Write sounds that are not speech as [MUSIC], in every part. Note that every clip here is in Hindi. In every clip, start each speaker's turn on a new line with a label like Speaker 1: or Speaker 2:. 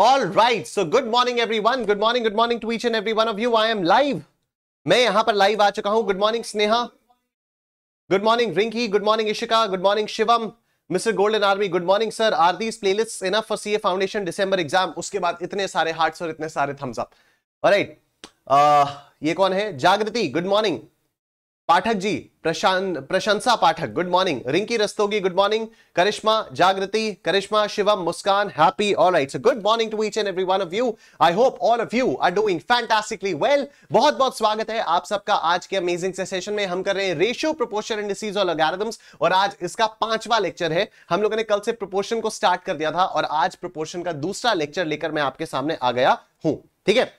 Speaker 1: All
Speaker 2: right so good morning everyone good morning good morning to each and every one of you I am live मैं यहां पर लाइव आ चुका हूं good morning Sneha good morning Rinki good morning Ishika good morning Shivam mister golden army good morning sir are these list enough for a foundation December exam उसके बाद इतने सारे हार्ट्स और इतने सारे thumbs up right right. uh, ये कौन है जागृति good morning Pathak ji Prashant Prashansa Pathak good morning Rinki Rastogi good morning Karishma Jagriti Karishma Shivam Muskan happy all right good morning to each and every one of you I hope all of you are doing fantastically well बहुत बहुत स्वागत है आप सबका आज के अमेजिंग से सेशन में हम कर रहे हैं रेशियो प्रोपोर्शन डिसीज और लॉगरिथम्स और आज इसका पांचवा लेक्चर है हम लोगों ने कल से प्रोपोर्शन को स्टार्ट कर दिया था और आज प्रोपोर्शन का दूसरा लेक्चर लेकर मैं आपके सामने आ गया हूं ठीक है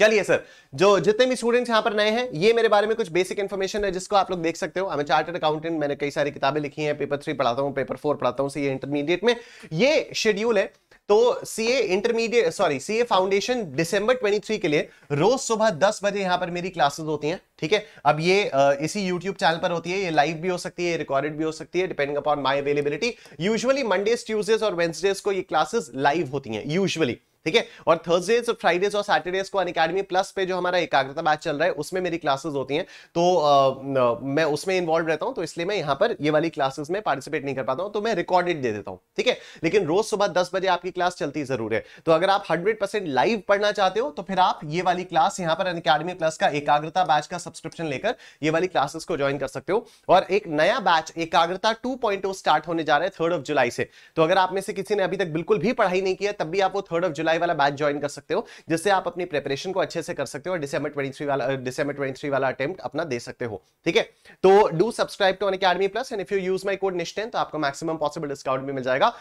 Speaker 2: चलिए सर जो जितने भी स्टूडेंट्स यहाँ पर नए हैं ये मेरे बारे में कुछ बेसिक इन्फॉर्मेशन है जिसको आप लोग देख सकते हो हमें चार्टर्ड अकाउंटेंट मैंने कई सारी किताबें लिखी हैं पेपर थ्री पढ़ाता हूँ पेपर फोर पढ़ाता हूँ सी इंटरमीडिएट में ये शेड्यूल है तो CA intermediate sorry CA foundation दिसंबर 23 के लिए रोज सुबह 10 बजे यहां पर मेरी क्लासेस होती हैं ठीक है अब ये इसी यूट्यूब चैनल पर होती है ये लाइव भी हो सकती है रिकॉर्डेड भी हो सकती है depending upon my availability usually Mondays Tuesdays और वेंसडेज को ये क्लासेस लाइव होती हैं यूजुअली ठीक है और थर्सडेज फ्राइडेज और सैटरडेज को अन अकेडमी प्लस पे जो हमारा एकाग्रता बैच चल रहा है उसमें मेरी क्लासेस होती हैं तो आ, मैं उसमें इन्वॉल्व रहता हूं तो इसलिए मैं यहां पर ये वाली क्लासेस में पार्टिसिपेट नहीं कर पाता हूं तो मैं रिकॉर्डेड दे देता हूं ठीक है लेकिन रोज सुबह दस बजे आपकी क्लास चलती जरूर है तो अगर आप हंड्रेड लाइव पढ़ना चाहते हो तो फिर आप ये वाली क्लास यहाँ पर अन अकेडमी प्लस का एकाग्रता बैच का सब्सक्रिप्शन लेकर ये वाली क्लासेस को ज्वाइन कर सकते हो और एक नया बैच एकाग्रता टू स्टार्ट oh होने जा रहा है थर्ड ऑफ जुलाई से तो अगर आप में से किसी ने अभी तक बिल्कुल भी पढ़ाई नहीं किया तब भी आप वो थर्ड ऑफ जुलाई जुलाई वाला बैच ज्वाइन कर सकते हो जिससे आप अपनी प्रिपरेशन को अच्छे से कर सकते हो और डिसंबर ट्वेंटी थ्री वाला डिसंबर ट्वेंटी थ्री वाला अटेम्प्ट अपना दे सकते हो ठीक है तो do subscribe to Unacademy plus and if you use my code निश्चित तो आपको मैक्सिमम पॉसिबल डिस्काउंट भी मिल जाएगा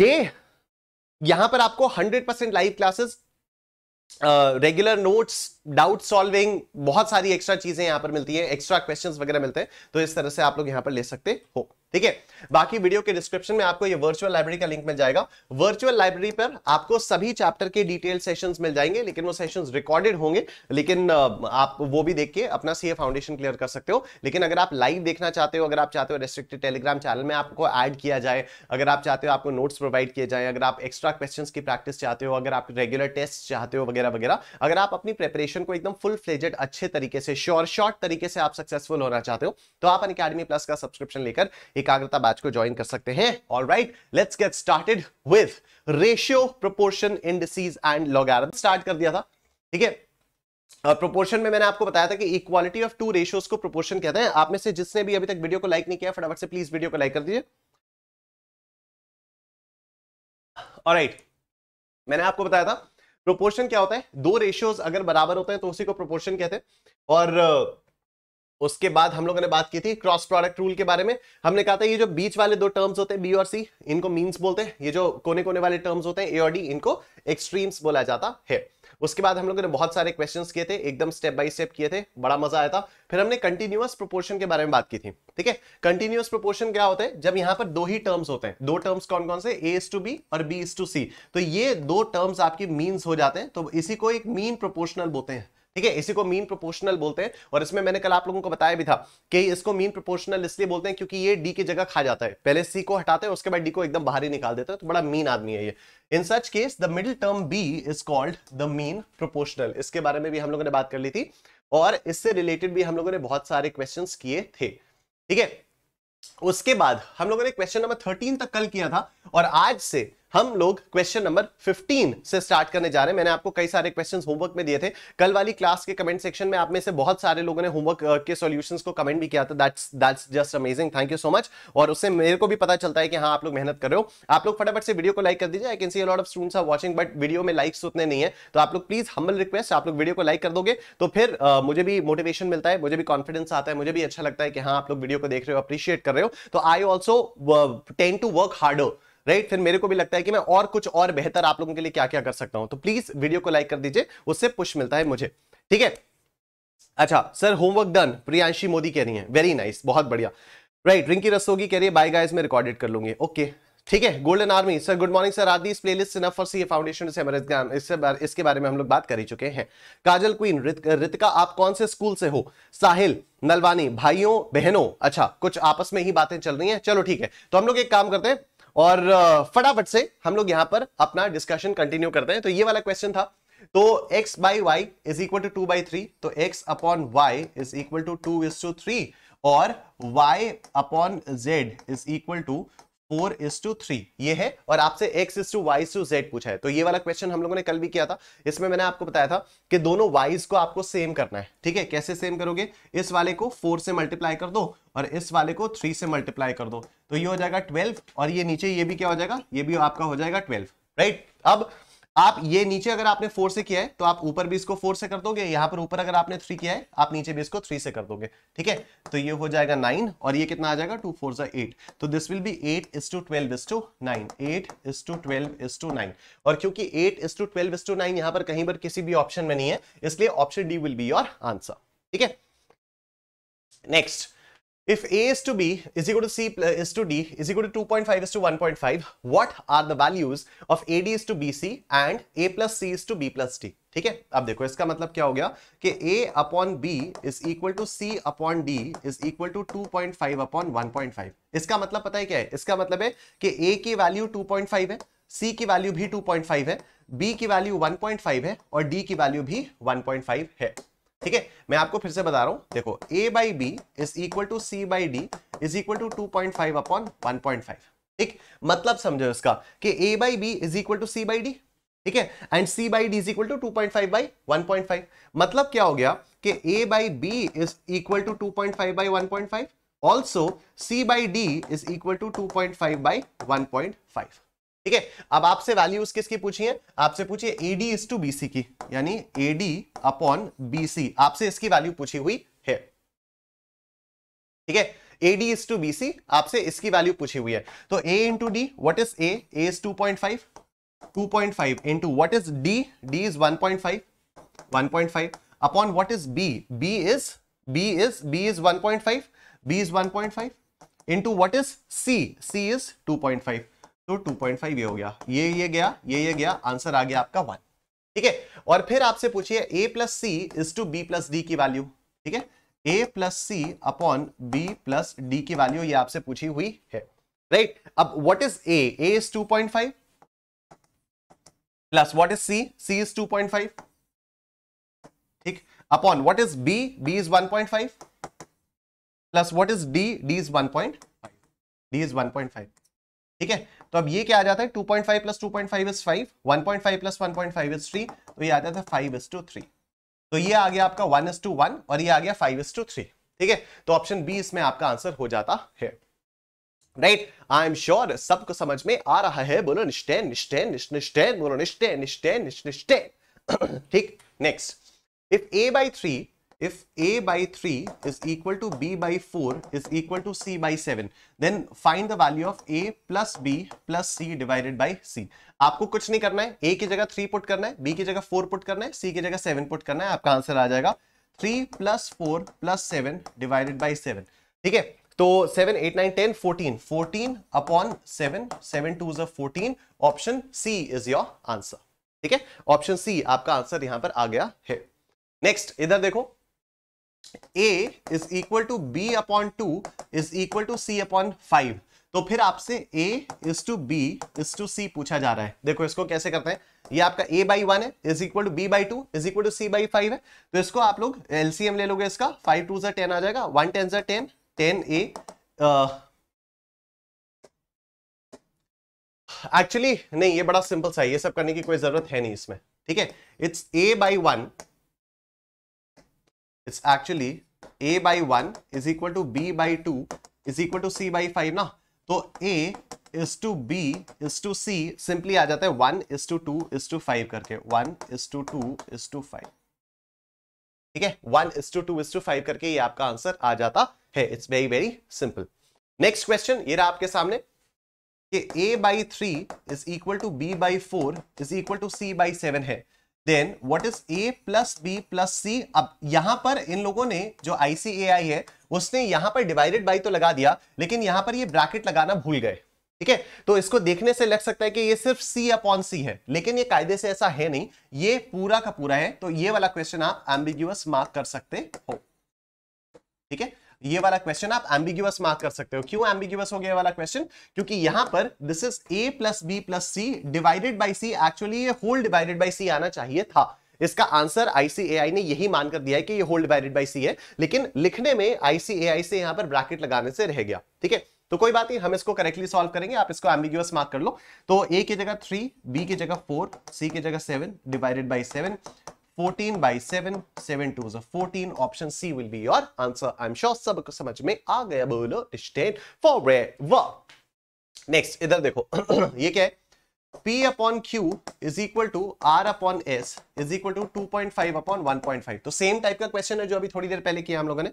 Speaker 2: ये यहां पर आपको 100% live classes regular notes doubt solving बहुत सारी एक्स्ट्रा चीजें यहां पर मिलती है एक्स्ट्रा क्वेश्चन वगैरह मिलते हैं तो इस तरह से आप लोग यहां पर ले सकते हो ठीक है बाकी वीडियो के डिस्क्रिप्शन में आपको ये वर्चुअल लाइब्रेरी का लिंक मिल जाएगा वर्चुअल लाइब्रेरी पर आपको सभी चैप्टर के डिटेल सेशन मिल जाएंगे लेकिन वो सेशन रिकॉर्डेड होंगे लेकिन आप वो भी देख के अपना सीए फाउंडेशन क्लियर कर सकते हो लेकिन अगर आप लाइव देखना चाहते हो अगर आप चाहते हो रेस्ट्रिक्टेड टेलीग्राम चैनल में आपको ऐड किया जाए अगर आप चाहते हो आपको नोट्स प्रोवाइड किए जाए अगर आप एक्स्ट्रा क्वेश्चन की प्रैक्टिस चाहते हो अगर आप रेगुलर टेस्ट चाहते हो वगैरह वगैरह अगर आप अपनी प्रेपरेशन कॉम्पिटिशन को एकदम फुल फ्लेजेड अच्छे तरीके से श्योर शॉर्ट तरीके से आप सक्सेसफुल होना चाहते हो तो आप अकेडमी प्लस का सब्सक्रिप्शन लेकर एकाग्रता बैच को ज्वाइन कर सकते हैं all right let's get started with ratio proportion indices and logarithm start कर दिया था ठीक है प्रोपोर्शन uh, में मैंने आपको बताया था कि इक्वालिटी ऑफ टू रेशियोज को प्रोपोर्शन कहते हैं आप में से जिसने भी अभी तक वीडियो को लाइक नहीं किया फटाफट से प्लीज वीडियो को लाइक कर दीजिए राइट right. मैंने आपको बताया था प्रोपोर्शन क्या होता है दो रेशियोज अगर बराबर होते हैं तो उसी को प्रोपोर्शन कहते हैं और उसके बाद हम लोगों ने बात की थी क्रॉस प्रोडक्ट रूल के बारे में हमने कहा था ये जो बीच वाले दो टर्म्स होते हैं बी और सी इनको मीन्स बोलते हैं ये जो कोने कोने वाले टर्म्स होते हैं ए और डी इनको एक्सट्रीम्स बोला जाता है उसके बाद हम लोगों ने बहुत सारे क्वेश्चंस किए थे एकदम स्टेप बाय स्टेप किए थे बड़ा मजा आया था फिर हमने कंटिन्यूस प्रोपोर्शन के बारे में बात की थी ठीक है कंटिन्यूस प्रोपोर्शन क्या होता है जब यहां पर दो ही टर्म्स होते हैं दो टर्म्स कौन कौन से ए इज टू बी और बी इज टू सी तो ये दो टर्म्स आपकी मीन्स हो जाते हैं तो इसी को एक मीन प्रोपोर्शनल बोलते हैं ठीक है इसी को मीन प्रोपोर्शनल बोलते हैं और इसमें मैंने कल आप लोगों को बताया भी था कि इसको मीन प्रोपोर्शनल इसलिए बोलते हैं क्योंकि ये डी की जगह खा जाता है पहले सी को हटाते हैं उसके बाद डी को एकदम बाहर ही निकाल देते हैं तो बड़ा मीन आदमी है ये in such case the middle term B is called the mean proportional इसके बारे में भी हम लोगों ने बात कर ली थी और इससे रिलेटेड भी हम लोगों ने बहुत सारे क्वेश्चन किए थे ठीक है उसके बाद हम लोगों ने क्वेश्चन नंबर थर्टीन तक कल किया था और आज से हम लोग क्वेश्चन नंबर 15 से स्टार्ट करने जा रहे हैं मैंने आपको कई सारे क्वेश्चंस होमवर्क में दिए थे कल वाली क्लास के कमेंट सेक्शन में आप में से बहुत सारे लोगों ने होमवर्क के सॉल्यूशंस को कमेंट भी किया था that's that's just amazing thank you so much और उससे मेरे को भी पता चलता है कि हाँ आप लोग मेहनत कर रहे हो आप लोग फटाफट से वीडियो को लाइक कर दीजिए I can see a lot of students are watching but video में लाइक्स उतने नहीं है तो आप लोग प्लीज हमल रिक्वेस्ट आप लोग वीडियो को लाइक कर दोगे तो फिर आ, मुझे भी मोटिवेशन मिलता है मुझे भी कॉन्फिडेंस आता है मुझे भी अच्छा लगता है कि हाँ आप लोग वीडियो को देख रहे हो अप्रिशिएट कर रहे हो तो I also tend to work harder right फिर मेरे को भी लगता है कि मैं और कुछ और बेहतर आप लोगों के लिए क्या क्या कर सकता हूं तो प्लीज वीडियो को लाइक कर दीजिए उससे पुश मिलता है मुझे ठीक है अच्छा sir homework done Priyanshi Modi कह रही है वेरी नाइस बहुत बढ़िया राइट रिंकी रसोगी कह रही है बाय गाइस मैं रिकॉर्डेड कर लूंगी ओके ठीक है golden army sir good morning sir आदि इस प्लेलिस्ट से फॉर सी फाउंडेशन से हमारे इससे बार, इसके बारे में हम लोग बात कर ही चुके हैं काजल क्वीन रितिका आप कौन से स्कूल से हो साहिल नलवानी भाइयों बहनों अच्छा कुछ आपस में ही बातें चल रही हैं चलो ठीक है तो हम लोग एक काम करते हैं और फटाफट से हम लोग यहां पर अपना डिस्कशन कंटिन्यू करते हैं तो ये वाला क्वेश्चन था तो x by Y is equal to two by three तो x upon Y is equal to two is to three और y upon Z is equal to four is to three ये है और आपसे X is to Y to Z पूछा है तो ये वाला क्वेश्चन हम लोगों ने कल भी किया था इसमें मैंने आपको बताया था कि दोनों वाइज को आपको सेम करना है ठीक है कैसे सेम करोगे इस वाले को फोर से मल्टीप्लाई कर दो और इस वाले को थ्री से मल्टीप्लाई कर दो तो ये हो जाएगा ट्वेल्व और ये नीचे ये भी क्या हो जाएगा ये भी आपका हो जाएगा ट्वेल्व राइट right? अब आप ये नीचे अगर आपने फोर से किया है तो आप ऊपर भी इसको फोर से कर दोगे यहां पर ऊपर अगर आपने थ्री किया है आप नीचे भी इसको थ्री से कर दोगे ठीक है तो ये हो जाएगा नाइन और ये कितना आ जाएगा टू फोर जो एट तो this will be eight is to twelve is to nine eight is to twelve is to nine और क्योंकि eight is to twelve is to nine यहां पर कहीं पर किसी भी ऑप्शन में नहीं है इसलिए option D will be your answer ठीक है next If A is to B is equal to C is to D is equal to 2.5 is to 1.5, what are the values of AD is to BC and A plus C is to B plus D? ठीक है अब देखो इसका मतलब क्या हो गया कि A upon b is equal to c upon d is equal to 2.5 upon 1.5 इसका मतलब पता है क्या है इसका मतलब है कि A की वैल्यू 2.5 है C की वैल्यू भी 2.5 है B की वैल्यू 1.5 है और D की वैल्यू भी 1.5 है ठीक है मैं आपको फिर से बता रहा हूं देखो A by B is equal to C by D is equal to two point five upon one point five ठीक मतलब समझो इसका कि A by B is equal to C by D ठीक है and C by D is equal to two point five by one point five मतलब क्या हो गया कि A by B is equal to two point five by one point five also C by D is equal to two point five by one point five ठीक है अब आपसे वैल्यूज किसकी पूछी है आपसे पूछिए एडी इज टू बीसी की यानी एडी अपॉन बीसी आपसे इसकी वैल्यू पूछी हुई है ठीक है एडी इज टू बीसी आपसे इसकी वैल्यू पूछी हुई है तो A into D what is A A two point five two point five into what is D D is one point five one point five upon what is B B is B is B is one point five B is one point five into what is C C is two point five तो 2.5 ये हो गया ये ये गया ये ये गया आंसर आ गया आपका वन ठीक है और फिर आपसे पूछिए A plus C is to B plus D की वैल्यू ठीक है A plus C upon B plus D की वैल्यू ये आपसे पूछी हुई है राइट अब what is A A is 2.5 plus what is C C is 2.5 ठीक upon what is B B is 1.5 plus what is D D is 1.5 D is 1.5 ठीक है तो अब ये क्या आ जाता है 2.5 point five plus two point five is five one point five plus one point five is three तो ये आ जाता है फाइव इज टू थ्री तो ये आ गया आपका वन इज टू वन और ये आ गया फाइव इज टू थ्री ठीक है तो ऑप्शन बी इसमें आपका आंसर हो जाता है राइट आई एम श्योर सबको समझ में आ रहा है बोलो निश्चैन निश्चैन निश्चैन बोलो निश्चैन निश्चैन निश्चैन [CLEARS THROAT] ठीक next if A by three if a by 3 is equal to b by 4 is equal to c by 7 then find the value of a plus b plus c divided by c आपको कुछ नहीं करना है a की जगह 3 पुट करना है b की जगह 4 पुट करना है c की जगह 7 पुट करना है आपका आंसर आ जाएगा 3 plus four plus seven divided by seven ठीक है तो seven eight nine ten fourteen fourteen upon seven seven two जो fourteen option C is your answer ठीक है ऑप्शन सी आपका आंसर यहां पर आ गया है नेक्स्ट इधर देखो A is equal to B upon two is equal to C upon five तो फिर आपसे A is to B is to C पूछा जा रहा है देखो इसको कैसे करते हैं ये आपका a बाई वन है is equal to B by two is equal to C by five है तो इसको आप लोग एलसीएम ले लोगे इसका फाइव टू जर टेन आ जाएगा one ten Z ten ten A actually नहीं ये बड़ा सिंपल सा है ये सब करने की कोई जरूरत है नहीं इसमें ठीक है it's A by one it's actually A by one is equal to B by two is equal to C by five ना तो A is to B is to C simply आ जाता है one is to two is to five करके one is to two is to five ठीक है one is to two is to five करके ये आपका आंसर आ जाता है it's very very simple next question ये रहा आपके सामने A by three is equal to B by four is equal to C by seven है then what is A plus B plus C अब यहां पर इन लोगों ने जो आईसीएआई है उसने यहां पर डिवाइडेड बाई तो लगा दिया लेकिन यहां पर ये ब्रैकेट लगाना भूल गए ठीक है तो इसको देखने से लग सकता है कि ये सिर्फ सी अपॉन सी है लेकिन ये कायदे से ऐसा है नहीं ये पूरा का पूरा है तो ये वाला क्वेश्चन आप एम्बिग्यूअस मार्क कर सकते हो ठीक है ये वाला क्वेश्चन आप एम्बिग्यूस मार्क कर सकते हो क्यों एम्बिग्यूस हो गया वाला क्वेश्चन क्योंकि यहां पर this is A plus B plus C divided by C actually ये होल डिवाइडेड बाई सी आना चाहिए था इसका आंसर आईसीएआई ने यही मानकर दिया है कि ये होल डिवाइडेड बाई सी है लेकिन लिखने में आईसीएआई से यहां पर ब्रैकेट लगाने से रह गया ठीक है तो कोई बात नहीं हम इसको करेक्टली सॉल्व करेंगे आप इसको एम्बिग्यूस मार्क कर लो तो ए की जगह थ्री बी की जगह फोर सी की जगह seven divided by seven 14 by 7, 7 2 is 14. Option C will be your answer. I'm sure सब को समझ में आ गया बोलो disdain forever. Next इधर देखो ये क्या है? P upon Q is equal to R upon S is equal to 2.5 upon 1.5. तो same type का question है जो अभी थोड़ी देर पहले किया हम लोगों ने.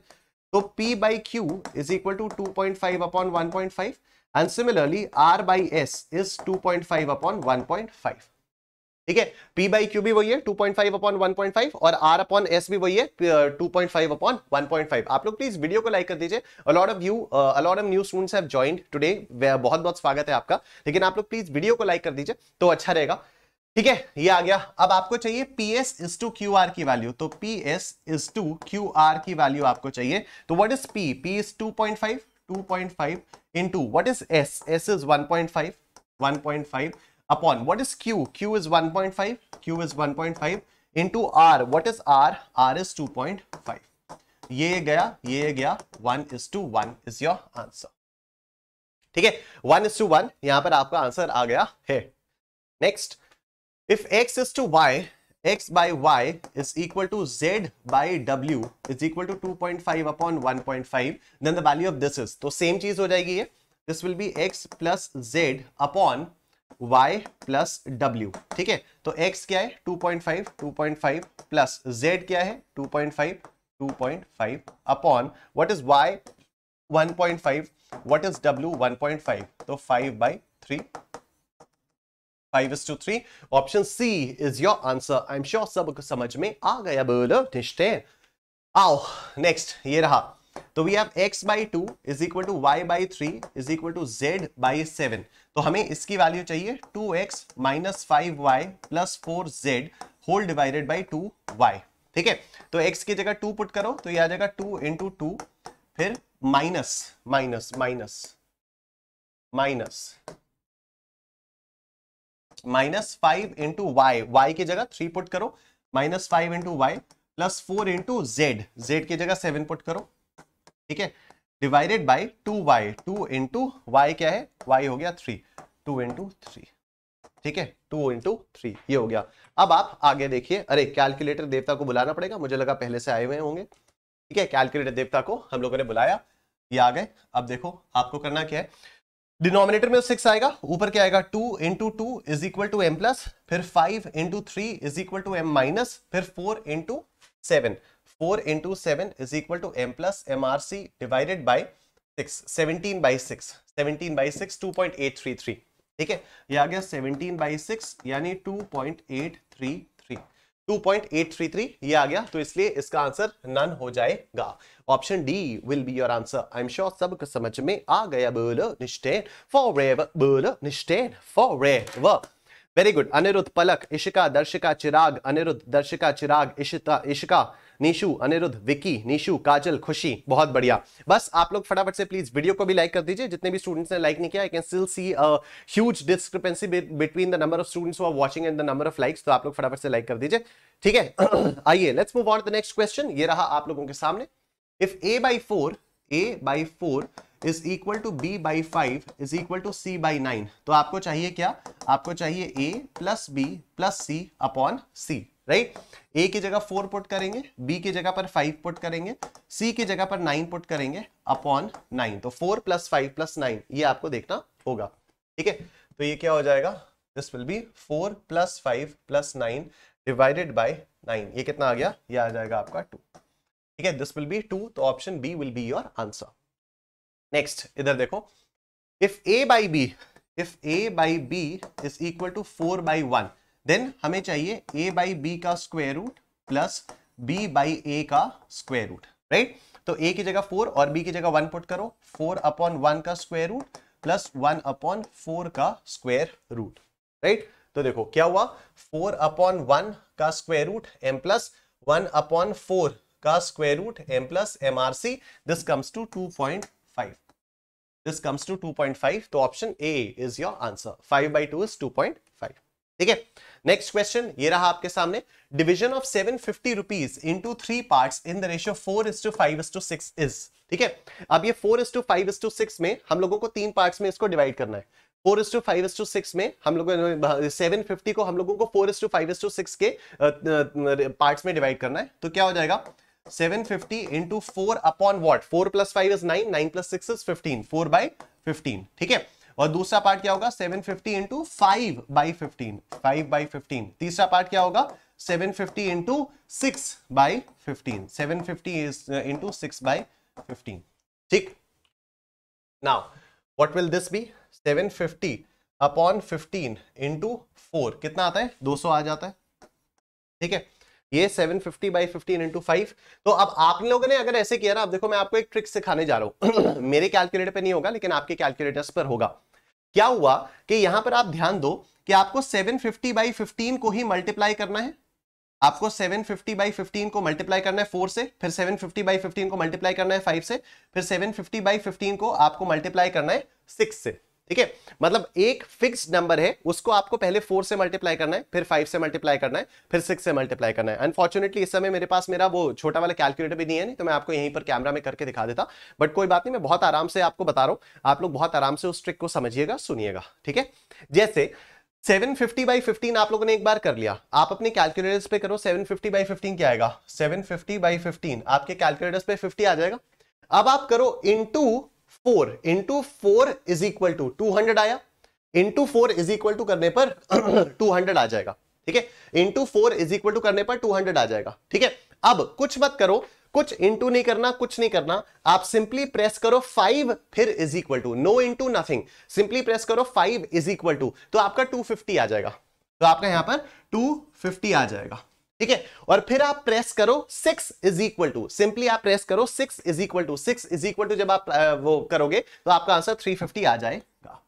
Speaker 2: तो P by Q is equal to 2.5 upon 1.5 and similarly R by S is 2.5 upon 1.5. ठीक है पी बाई क्यू भी वही है two point five upon one point five और आर अपॉन एस भी वही है two point five upon one point five आप लोग प्लीज वीडियो को लाइक कर दीजिए a lot of you a lot of new students have joined today बहुत बहुत स्वागत है आपका लेकिन आप लोग प्लीज वीडियो को लाइक कर दीजिए तो अच्छा रहेगा ठीक है ये आ गया अब आपको चाहिए P S is to Q R की वैल्यू तो P S is to Q R की वैल्यू आपको चाहिए तो what is P P is to two point point five five इन 2.5 2.5 into what is s s is 1.5 1.5 upon what is q q is 1.5 q is 1.5 into r what is r r is 2.5 ये गया ये गया one is to one is your answer ठीक है वन इज टू वन यहां पर आपका आंसर आ गया है next if X is to Y X by Y is equal to Z by W is equal to two point five upon one point five then the value of this is तो सेम चीज हो जाएगी ये this will be X plus Z upon y plus W ठीक है तो x क्या है 2.5 2.5 प्लस z क्या है 2.5 2.5 upon what is y 1.5 what is w 1.5 तो 5 by three five is to three option C is your answer I am sure सब समझ में आ गया बोलो निश्चय आओ नेक्स्ट ये रहा तो we have x by two is equal to Y by three is equal to Z by seven तो हमें इसकी वैल्यू चाहिए 2x X minus five Y plus four Z whole divided by two Y ठीक है तो x की जगह 2 पुट करो तो ये आ जाएगा 2 इंटू टू फिर minus minus minus minus minus five into Y Y की जगह थ्री पुट करो minus five into Y plus four into Z Z की जगह सेवन पुट करो ठीक है divided by two Y two into Y क्या है वाई हो गया थ्री टू इंटू थ्री ठीक है टू इंटू थ्री ये हो गया अब आप आगे देखिए अरे कैलकुलेटर देवता को बुलाना पड़ेगा मुझे लगा पहले से आए हुए होंगे ठीक है कैलकुलेटर देवता को हम लोगों ने बुलाया ये आ गए अब देखो आपको करना क्या है डिनोमिनेटर में सिक्स आएगा ऊपर क्या आएगा two into two is equal to M plus फिर five into three is equal to M minus फिर four into seven four into seven is equal to M plus M are C divided by six seventeen by six seventeen by six two point eight three three ठीक है यह आ गया सेवनटीन बाई सिक्स यानी two point eight three three two point eight three three ये आ गया तो इसलिए इसका आंसर नन हो जाएगा option D will be your answer I am sure सब समझ में आ गया बोलो निश्चय फॉर एवर बोलो निश्चय forever very good Anirudh Palak Ishika Darshika Chirag Anirudh Darshika Chirag Ishita Ishika Nishu Anirudh Vicky Nishu Kajal Khushi बहुत बढ़िया बस आप लोग फटाफट से प्लीज वीडियो को भी लाइक कर दीजिए जितने भी स्टूडेंट्स ने लाइक नहीं किया I can still see huge discrepancy between the number of students are watching and the number of likes तो आप लोग फटाफट से लाइक कर दीजिए ठीक है [CLEARS THROAT] आइए let's move on the next question ये रहा आप लोगों के सामने if A by four A by four is equal to B by five is equal to C by nine तो आपको चाहिए क्या आपको चाहिए A plus B plus C upon C right A की जगह फोर पुट करेंगे बी की जगह पर फाइव पुट करेंगे सी की जगह पर नाइन पुट करेंगे अपॉन नाइन तो four plus five plus nine ये आपको देखना होगा ठीक है तो ये क्या हो जाएगा this will be four plus five plus nine divided by nine ये कितना आ गया ये आ जाएगा आपका टू ठीक है दिस विल बी टू तो option B will be your answer next इधर देखो if A by B if A by B is equal to four by one then हमें चाहिए ए बाई बी का square root plus B by A का स्क्वेयर रूट राइट तो ए की जगह फोर और बी की जगह वन पुट करो फोर अपॉन वन का square root plus one upon four का स्क्वेयर रूट राइट तो देखो क्या हुआ फोर अपॉन वन का square root M plus one upon four का square root M plus M are C this comes to two point five this comes to two point five तो option A is your answer five by two is two point five ठीक है नेक्स्ट क्वेश्चन ये रहा आपके सामने division of seven fifty rupees in two three part in the ratio four is to five is to six is ठीक है अब ये four is to five is to six में हम लोगों को तीन पार्ट में इसको डिवाइड करना है four is to five is to six में हम लोगों ने सेवन फिफ्टी को हम लोगों को four is to five is to six के पार्ट में डिवाइड करना है तो क्या हो जाएगा seven 750 into four upon what four plus five is nine nine plus six is fifteen four by fifteen ठीक है? और दूसरा पार्ट क्या होगा seven fifty into five by fifteen five by fifteen तीसरा पार्ट क्या होगा seven fifty into six by fifteen seven fifty into six by fifteen ठीक now what will this be seven fifty upon fifteen into four कितना आता है दो सौ आ जाता है ठीक है ये 750 fifty by fifteen into five तो अब आप लोगों ने अगर ऐसे किया ना अब देखो मैं आपको एक ट्रिक सिखाने जा रहा हूं [CLEARS THROAT] मेरे कैलकुलेटर पे नहीं होगा लेकिन आपके कैलकुलेटर्स पर होगा क्या हुआ कि यहां पर आप ध्यान दो कि आपको 750 फिफ्टी बाई फिफ्टीन को ही मल्टीप्लाई करना है आपको 750 फिफ्टी बाई फिफ्टीन को मल्टीप्लाई करना है फोर से फिर 750 फिफ्टी बाई फिफ्टीन को मल्टीप्लाई करना है फाइव से फिर 750 फिफ्टी बाई फिफ्टीन को आपको मल्टीप्लाई करना है सिक्स से ठीक है मतलब एक फिक्स नंबर है उसको आपको पहले फोर से मल्टीप्लाई करना है फिर फाइव से मल्टीप्लाई करना है फिर सिक्स से मल्टीप्लाई करना है अनफॉर्चुनेटली इस समय मेरे पास मेरा वो छोटा वाला कैलकुलेटर भी नहीं है नहीं तो मैं आपको यहीं पर कैमरा में करके दिखा देता बट कोई बात नहीं मैं बहुत आराम से आपको बता रहा हूं आप लोग बहुत आराम से उस ट्रिक को समझिएगा सुनिएगा ठीक है जैसे 750 फिफ्टी बाई फिफ्टीन आप लोगों ने एक बार कर लिया आप अपने कैलकुलेटर्स पे करो 750 फिफ्टी बाई फिफ्टीन क्या आएगा 750 फिफ्टी बाई फिफ्टीन आपके कैलकुलेटर्स पे 50 आ जाएगा अब आप करो into four into four is equal to two hundred आया into four is equal to करने पर टू [CLEARS THROAT] हंड्रेड आ जाएगा ठीक है into four is equal to करने पर टू हंड्रेड आ जाएगा ठीक है अब कुछ मत करो कुछ इंटू नहीं करना कुछ नहीं करना आप सिंपली प्रेस करो फाइव फिर is equal to no into nothing simply press करो फाइव इज इक्वल टू तो आपका टू फिफ्टी आ जाएगा तो आपका यहां पर टू फिफ्टी आ जाएगा ठीक है और फिर आप प्रेस करो six is equal to simply आप प्रेस करो six is equal to six is equal to जब आप वो करोगे तो आपका आंसर थ्री फिफ्टी आ जाएगा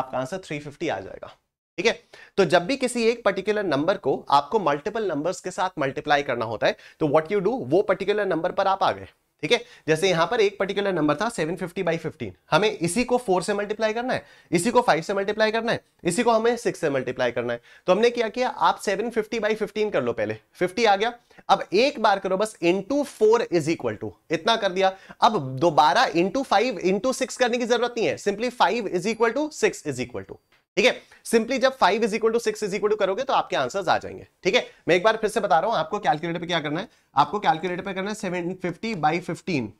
Speaker 2: आपका आंसर थ्री फिफ्टी आ जाएगा ठीक है तो जब भी किसी एक पर्टिकुलर नंबर को आपको मल्टीपल नंबर्स के साथ मल्टीप्लाई करना होता है तो व्हाट यू डू वो पर्टिकुलर नंबर पर आप आ गए ठीक है जैसे यहां पर एक पर्टिकुलर नंबर था 750 फिफ्टी बाई फिफ्टीन हमें इसी को फोर से मल्टीप्लाई करना है इसी को फाइव से मल्टीप्लाई करना है इसी को हमें सिक्स से मल्टीप्लाई करना है तो हमने क्या किया आप 750 फिफ्टी बाई फिफ्टीन कर लो पहले 50 आ गया अब एक बार करो बस into four is equal to इतना कर दिया अब दोबारा इंटू फाइव इंटू सिक्स करने की जरूरत नहीं है simply five is equal to six is equal to ठीक है सिंपली जब five is equal to six is equal to करोगे तो आपके आंसर्स आ जाएंगे ठीक है मैं एक बार फिर से बता रहा हूं आपको कैलकुलेटर पे क्या करना है आपको कैलकुलेटर पे करना है सेवन फिफ्टी बाई फिफ्टीन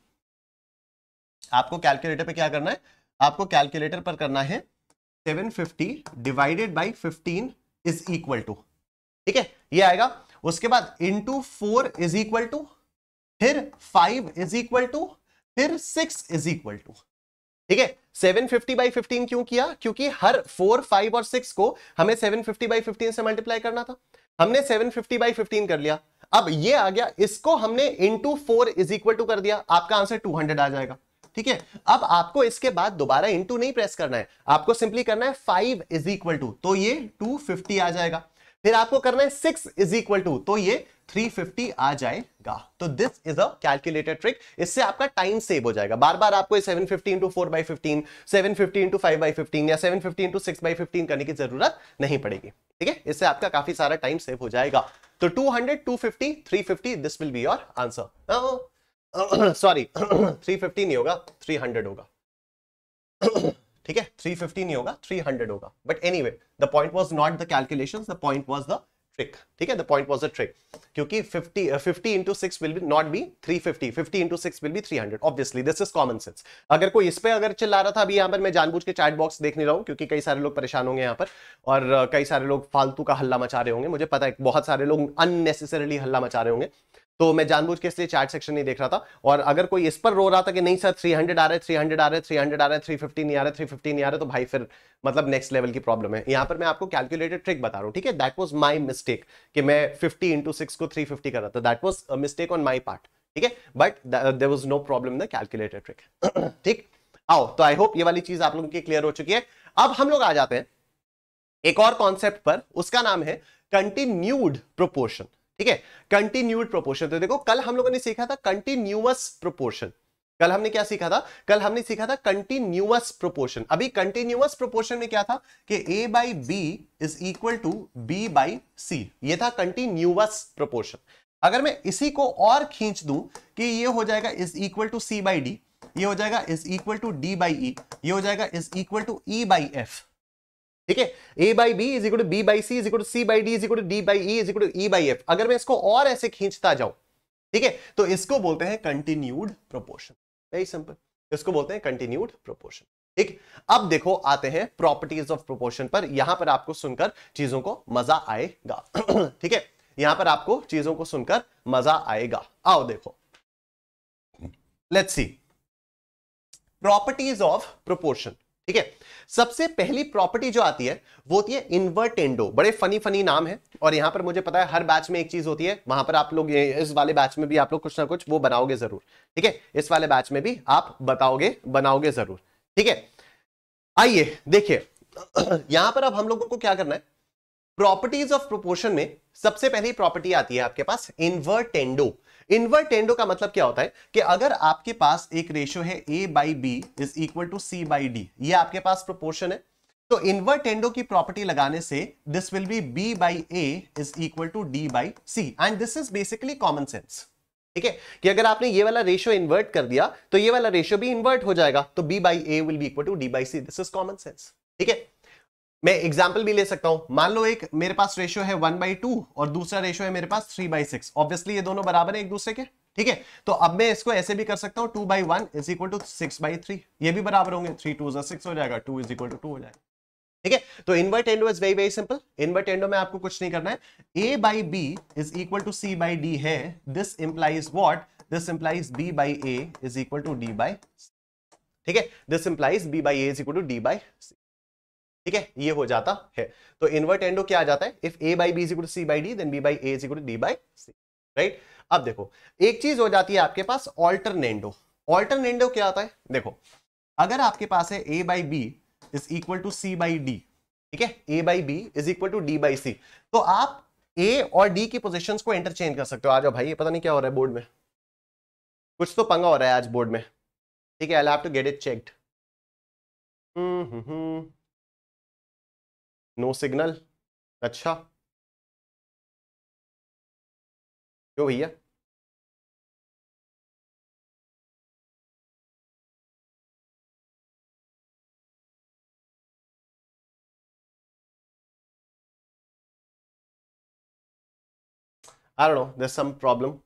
Speaker 2: आपको कैलकुलेटर पे क्या करना है आपको कैलकुलेटर पर करना है seven fifty divided by fifteen is equal to ठीक है ये आएगा उसके बाद into four is equal to फिर फाइव इज इक्वल टू फिर सिक्स इज इक्वल टू ठीक है 750 फिफ्टी बाई फिफ्टीन क्यों किया क्योंकि हर फोर फाइव और सिक्स को हमें 750 फिफ्टी बाई फिफ्टीन से मल्टीप्लाई करना था हमने 750 फिफ्टी बाई फिफ्टीन कर लिया अब ये आ गया इसको हमने into four is equal to कर दिया आपका आंसर 200 आ जाएगा ठीक है अब आपको इसके बाद दोबारा इंटू नहीं प्रेस करना है आपको सिंपली करना है फाइव इज इक्वल टू तो ये फिफ्टी आ जाएगा फिर आपको करना है सिक्स इज इक्वल टू तो ये 350 आ जाएगा तो this is a calculator trick इससे आपका टाइम सेव हो जाएगा बार बार आपको 750 fifty into four by fifteen seven fifty into five या seven fifty into six by करने की जरूरत नहीं पड़ेगी ठीक है इससे आपका काफी सारा टाइम सेव हो जाएगा तो 200, 250, 350 this will be your answer sorry 350 नहीं होगा 300 होगा [COUGHS] ठीक है 350 नहीं होगा 300 होगा but anyway the point was not the calculation the point was the trick ठीक है the point was a trick क्योंकि 50 fifty into six will be not be 350 50 into six will be 300 obviously this is common sense अगर कोई इस पे अगर चिल्ला रहा था अभी यहां पर मैं जानबूझ के चैट बॉक्स देख नहीं रहा हूँ क्योंकि कई सारे लोग परेशान होंगे यहाँ पर और uh, कई सारे लोग फालतू का हल्ला मचा रहे होंगे मुझे पता है बहुत सारे लोग अननेसेसरली हल्ला मचा रहे होंगे तो मैं जानबूझ के इसलिए चार्ट सेक्शन नहीं देख रहा था और अगर कोई इस पर रो रहा था कि नहीं सर 300 आ रहे 300 आ रहे 300 आ रहे 350 नहीं आ रहे 350 नहीं आ रहे तो भाई फिर मतलब नेक्स्ट लेवल की प्रॉब्लम है यहाँ पर मैं आपको कैलकुलेटेड ट्रिक बता रहा हूँ ठीक है दैट वॉज माई मिस्टेक कि मैं फिफ्टी इंटू सिक्स को थ्री फिफ्टी कर रहा था that was mistake on my part ठीक है but there was no problem the calculated trick ठीक आओ तो आई होप ये वाली चीज आप लोगों की क्लियर हो चुकी है अब हम लोग आ जाते हैं एक और कॉन्सेप्ट पर उसका नाम है कंटिन्यूड प्रोपोर्शन ठीक है कंटिन्यूड प्रोपोर्शन तो देखो कल हम लोगों ने सीखा था कंटिन्यूअस प्रोपोर्शन कल हमने क्या सीखा था कल हमने सीखा था कंटिन्यूअस प्रोपोर्शन अभी कंटिन्यूअस प्रोपोर्शन में क्या था कि A by B is equal to B by C ये था कंटिन्यूअस प्रोपोर्शन अगर मैं इसी को और खींच दूं कि ये हो जाएगा is equal to C by D ये हो जाएगा is equal to D by E ये हो जाएगा is equal to E by F ठीक है A by B is equal to B by C is equal to C by D is equal to D by E is equal to E by F अगर मैं इसको और ऐसे खींचता जाऊं ठीक है तो इसको बोलते हैं कंटिन्यूड प्रोपोर्शन वेरी सिंपल इसको बोलते हैं कंटिन्यूड प्रोपोर्शन ठीक अब देखो आते हैं प्रॉपर्टीज ऑफ प्रोपोर्शन पर यहां पर आपको सुनकर चीजों को मजा आएगा [CLEARS THROAT] ठीक है यहां पर आपको चीजों को सुनकर मजा आएगा आओ देखो let's see properties of proportion ठीक है सबसे पहली प्रॉपर्टी जो आती है वो होती है इन्वर्टेंडो बड़े फनी फनी नाम है और यहां पर मुझे पता है हर बैच में एक चीज होती है वहां पर आप लोग इस वाले बैच में भी आप लोग कुछ ना कुछ वो बनाओगे जरूर ठीक है इस वाले बैच में भी आप बताओगे बनाओगे जरूर ठीक है आइए देखिए [CLEARS THROAT] यहां पर अब हम लोगों को क्या करना है प्रॉपर्टीज ऑफ प्रोपोर्शन में सबसे पहली प्रॉपर्टी आती है आपके पास इन्वर्टेंडो इन्वर्टेंडो का मतलब क्या होता है कि अगर आपके पास एक रेशियो है A by B is equal to C by D ये आपके पास प्रोपोर्शन है तो इन्वर्टेंडो की प्रॉपर्टी लगाने से this will be B by A is equal to D by C and this is basically common sense ठीक है कि अगर आपने ये वाला रेशियो इन्वर्ट कर दिया तो ये वाला रेशियो भी इन्वर्ट हो जाएगा तो B by A will be equal to D by C this is common sense ठीक है मैं एग्जाम्पल भी ले सकता हूं मान लो एक मेरे पास रेशियो है वन बाई टू और दूसरा रेशियो है मेरे पास थ्री बाई सिक्स ऑब्वियसली ये दोनों बराबर है एक दूसरे के ठीक है तो अब मैं इसको ऐसे भी कर सकता हूं two by one is equal to six by three ये भी बराबर होंगे थ्री टू सिक्स हो जाएगा two is equal to two हो जाएगा ठीक है तो invertendo is very very simple invertendo में आपको कुछ नहीं करना है A by B is equal to C by D है this implies what this implies B by A is equal to D by ठीक है this implies B by A is equal to D by C ठीक है ये हो जाता है तो इनवर्ट एंडो क्या आ जाता है if A by B is equal C by D then B by A is equal D by C right अब देखो एक चीज हो जाती है आपके पास ऑल्टरनेंडो ऑल्टरनेंडो क्या होता है देखो अगर आपके पास है A by B is equal to C by D ठीक है A by B is equal to D by C तो आप ए और डी की पोजिशन को इंटरचेंज कर सकते हो आ जाओ भाई ये पता नहीं क्या हो रहा है बोर्ड में कुछ तो पंगा हो रहा है आज बोर्ड में ठीक है I have to get it checked
Speaker 1: hmm hmm, hmm. No signal अच्छा क्यों भैया I don't know, there's some problem.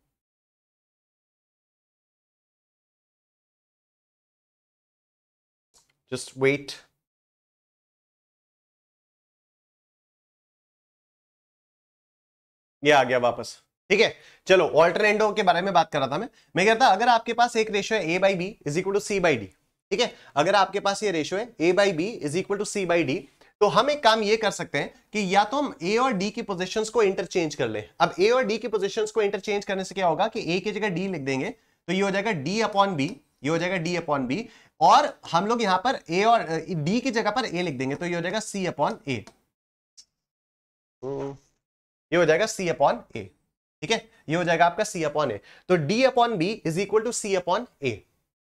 Speaker 1: Just wait.
Speaker 2: ये आ गया वापस ठीक है चलो ऑल्टरनेटो के बारे में बात कर रहा था मैं मैं कहता अगर आपके पास एक रेशो है A by B is equal to C by D ठीक है अगर आपके पास ये रेशो है A by B is equal to C by D तो हम एक काम ये कर सकते हैं कि या तो हम ए और डी की पोजिशन को इंटरचेंज कर ले अब ए और डी की पोजिशन को इंटरचेंज करने से क्या होगा कि ए की जगह डी लिख देंगे तो ये हो जाएगा डी अपॉन बी ये हो जाएगा डी अपॉन बी और हम लोग यहां पर ए और डी की जगह पर ए लिख देंगे तो ये हो जाएगा सी अपॉन ए ये हो जाएगा सी अपॉन ए ठीक है ये हो जाएगा आपका सी अपॉन ए तो D upon B is equal to C upon A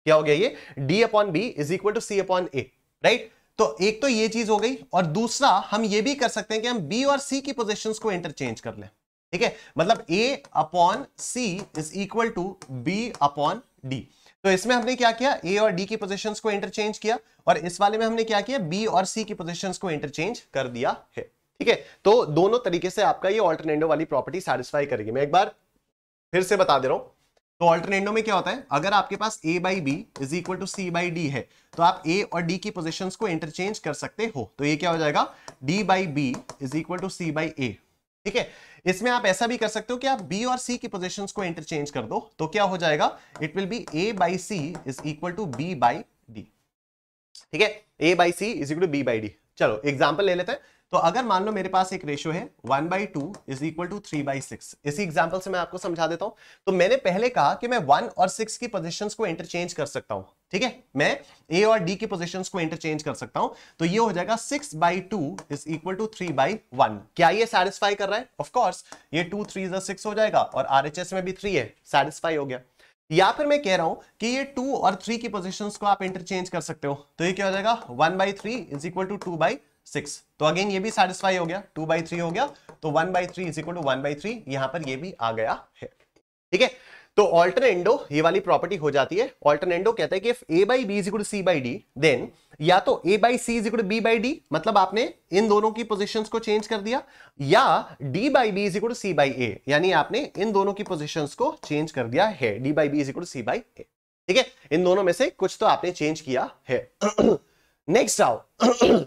Speaker 2: क्या हो गया ये D upon B is equal to C upon A right तो एक तो ये चीज हो गई और दूसरा हम ये भी कर सकते हैं कि हम बी और सी की पोजिशन को इंटरचेंज कर लें ठीक है मतलब A upon C is equal to B upon D तो इसमें हमने क्या किया ए और डी की पोजिशन को इंटरचेंज किया और इस वाले में हमने क्या किया बी और सी की पोजिशन को इंटरचेंज कर दिया है ठीक है तो दोनों तरीके से आपका ये ऑल्टरनेडो वाली प्रॉपर्टी सेटिस्फाई करेगी मैं एक बार फिर से बता दे रहा हूं तो ऑल्टरनेडो में क्या होता है अगर आपके पास A by B is equal to C by D है तो आप ए और डी की पोजिशन को इंटरचेंज कर सकते हो तो ये क्या हो जाएगा D by B is equal to C by A ठीक है इसमें आप ऐसा भी कर सकते हो कि आप बी और सी की पोजिशन को इंटरचेंज कर दो तो क्या हो जाएगा it will be A by C is equal to B by D ठीक है A by C is equal to B by D चलो एग्जाम्पल ले लेते हैं तो अगर मान लो मेरे पास एक रेशियो है one by two is equal to three by six इसी एग्जाम्पल से मैं आपको समझा देता हूं तो मैंने पहले कहा कि मैं वन और सिक्स की पोजिशन को इंटरचेंज कर सकता हूं ठीक है मैं ए और डी की पोजिशन को इंटरचेंज कर सकता हूं तो ये हो जाएगा six by two is equal to three by one क्या ये सेटिस्फाई कर रहा है ऑफकोर्स ये टू थ्री सिक्स हो जाएगा और आर में भी थ्री है सेटिस्फाई हो गया या फिर मैं कह रहा हूं कि ये टू और थ्री की पोजिशन को आप इंटरचेंज कर सकते हो तो ये क्या हो जाएगा one by three is equal to two by six तो अगेन ये भी सेटिस्फाई हो गया टू बाई थ्री हो गया तो one by three is equal to one by three यहां पर ये भी आ गया है ठीक है तो ऑल्टरनेंडो ये वाली प्रॉपर्टी हो जाती है ऑल्टरनेंडो कहता है कि if A by B is equal C by D then या तो A by C is equal B by D मतलब आपने इन दोनों की पोजीशंस को चेंज कर दिया या D by B is equal C by A यानी आपने इन दोनों की पोजीशंस को चेंज कर दिया है D by B is equal C by A ठीक है इन दोनों में से कुछ तो आपने चेंज किया है नेक्स्ट आओ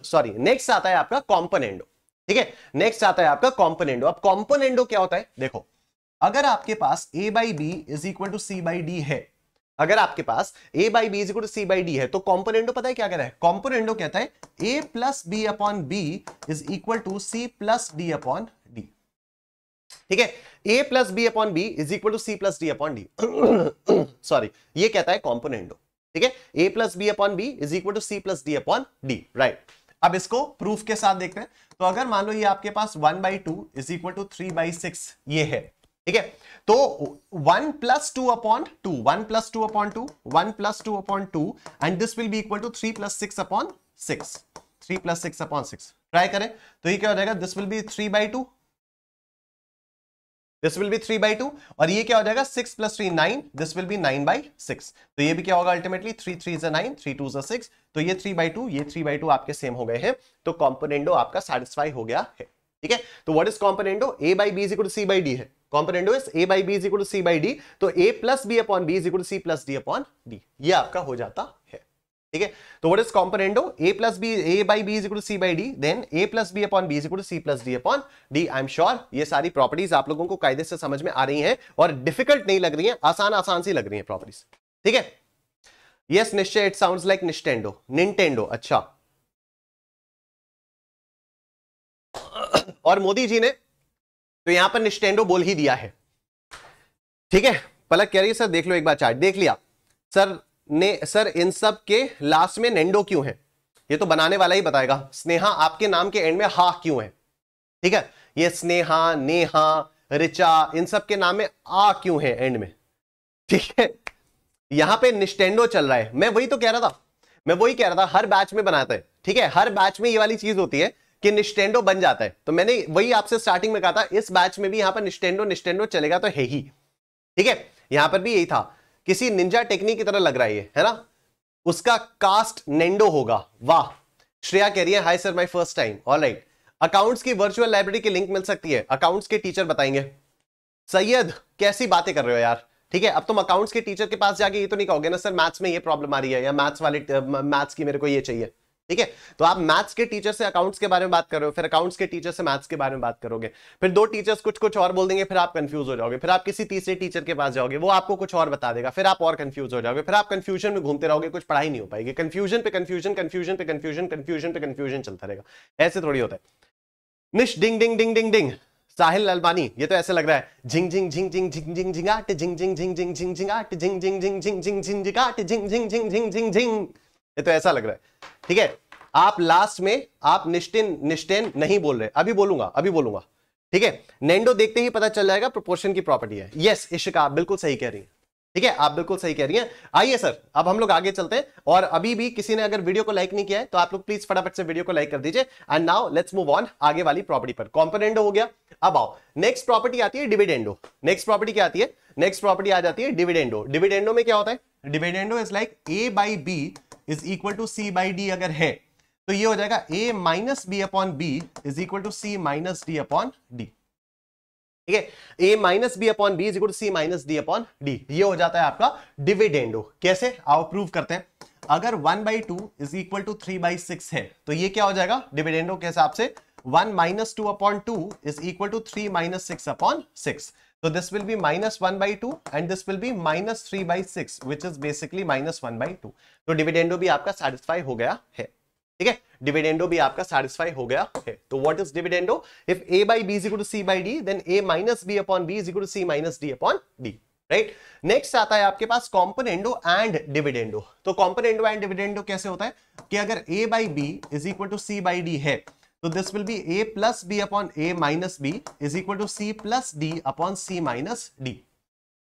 Speaker 2: सॉरी [CLEARS THROAT] नेक्स्ट आता है आपका कॉम्पोनेंडो ठीक है नेक्स्ट आता है आपका कॉम्पोनेंडो अब कॉम्पोनेंडो क्या होता है देखो अगर आपके पास A by B is equal to C by D है अगर आपके पास A by B is equal to C by D है तो कॉम्पोनेंडो पता है क्या कह रहा है कॉम्पोनेंडो कहता है A plus B upon B is equal to C plus D upon D ठीक है A plus B upon B is equal to C plus D upon D sorry ये कहता है कॉम्पोनेंडो ठीक है A plus B upon B is equal to C plus D upon D right अब इसको प्रूफ के साथ देखते हैं तो अगर मान लो ये आपके पास one by two is equal to three by six ये है ठीक है तो one plus two upon two one plus two upon two one plus two upon two and this will be equal to three plus six upon six three plus six upon six try करें तो ये क्या हो जाएगा this will be three by two this will be three by two और ये क्या हो जाएगा six plus three nine this will be nine by six तो ये भी क्या होगा ultimately three three is nine three two six तो ये थ्री बाई टू ये थ्री बाई टू आपके सेम हो गए हैं तो कॉम्पोनेंडो आपका सेटिस्फाई हो गया है ठीक है तो what is componendo A by B is equal to C by D है componendo is A by B is equal to C by D तो A plus B upon B is equal to C plus D upon D ये आपका हो जाता ठीक है तो what is componendo A plus B A by B is equal C by D then A plus B upon B is equal C plus D upon D I am sure ये सारी प्रॉपर्टीज आप लोगों को कायदे से समझ में आ रही हैं और डिफिकल्ट नहीं लग रही हैं आसान आसान सी लग रही हैं प्रॉपर्टीज ठीक है yes Nishchay it sound like निस्टेंडो निंटेंडो अच्छा और मोदी जी ने तो यहां पर निस्टेंडो बोल ही दिया है ठीक है पलक कह रही है सर देख लो एक बार चार्ट देख लिया सर ने सर इन सब के लास्ट में नेंडो क्यों है ये तो बनाने वाला ही बताएगा स्नेहा आपके नाम के एंड में हा क्यों है ठीक है ये स्नेहा नेहा रिचा इन सब के नाम में आ क्यों है एंड में ठीक है यहां पे निस्टेंडो चल रहा है मैं वही तो कह रहा था मैं वही कह रहा था हर बैच में बनाता है ठीक है हर बैच में ये वाली चीज होती है कि निस्टेंडो बन जाता है तो मैंने वही आपसे स्टार्टिंग में कहा था इस बैच में भी यहां पर निस्टेंडो निस्टेंडो चलेगा तो है ही ठीक है यहां पर भी यही था किसी निंजा टेक्निक की तरह लग रहा है ये है ना उसका कास्ट नेंडो होगा वाह श्रेया कह रही है hi sir my first time alright accounts की वर्चुअल लाइब्रेरी की लिंक मिल सकती है अकाउंट्स के टीचर बताएंगे सैयद कैसी बातें कर रहे हो यार ठीक है अब तुम अकाउंट्स के टीचर के पास जाके ये तो नहीं कहोगे ना सर मैथ्स में ये प्रॉब्लम आ रही है या मैथ्स वाले मैथ्स uh, की मेरे को ये चाहिए ठीक है तो आप मैथ्स के टीचर से अकाउंट्स के बारे में बात कर रहे हो फिर अकाउंट्स के टीचर से मैथ्स के बारे में बात करोगे फिर दो टीचर्स कुछ कुछ और बोल देंगे फिर आप कंफ्यूज हो जाओगे फिर आप किसी तीसरे टीचर के पास जाओगे वो आपको कुछ और बता देगा फिर आप और कंफ्यूज हो जाओगे फिर आप कंफ्यूजन में घूमते रहोगे कुछ पढ़ाई नहीं हो पाएगी कंफ्यूजन पे कंफ्यूजन कंफ्यूजन पे कंफ्यूजन कंफ्यूजन पे कंफ्यूजन चलता रहेगा ऐसे थोड़ी होता है निश डिंग डिंग डिंग डिंग डिंग साहिल लालवानी ये तो ऐसे लग रहा है झिंग झिंग झिंग झिंग झिंग झिंग झिंगाट झिंग झिंग झिंग झिंग झिंग झिंग झिंग झिंग झिंग झिंग झिंग झिंग झिंग झिंग झिंग झिंग झिंग ये तो ऐसा लग रहा है ठीक है आप लास्ट में आप निश्चिन निश्चिन नहीं बोल रहे अभी बोलूंगा अभी बोलूंगा ठीक है नेंडो देखते ही पता चल जाएगा प्रोपोर्शन की प्रॉपर्टी है यस इशिका आप बिल्कुल सही कह रही है ठीक है आप बिल्कुल सही कह रही हैं आइए सर अब हम लोग आगे चलते हैं और अभी भी किसी ने अगर वीडियो को लाइक नहीं किया है तो आप लोग प्लीज फटाफट से वीडियो को लाइक कर दीजिए and now let's move on आगे वाली प्रॉपर्टी पर कॉम्पोनेंट हो गया अब आओ नेक्स्ट प्रॉपर्टी आती है डिविडेंडो नेक्स्ट प्रॉपर्टी क्या आती है नेक्स्ट प्रॉपर्टी आ जाती है डिविडेंडो डिविडेंडो में क्या होता है dividendo is like A by B is equal to C by D अगर है तो ये हो जाएगा A minus B upon B is equal to C minus D upon D ठीक है A minus B upon B is equal to C minus D upon D ये हो जाता है आपका डिविडेंडो कैसे आओ प्रूव करते हैं अगर one by two is equal to three by six है तो ये क्या हो जाएगा डिविडेंडो के हिसाब से one minus two upon two is equal to three minus six upon six So this will be minus 1 by 2 and this will be minus 3 by 6 which is basically minus 1 by 2. so तो dividendo bhi aapka satisfy ho gaya hai ठीक है डिविडेंडो भी आपका सेटिस्फाई हो गया है तो what is dividendo if A by B is equal to C by D then A minus B upon B is equal to C minus D upon D right next आता है आपके पास कॉम्पोनेंडो एंड डिविडेंडो तो कॉम्पोनेंडो एंड डिविडेंडो कैसे होता है कि अगर A by B is equal to C by D है तो this will be A plus B upon A minus B is equal to C plus D upon C minus D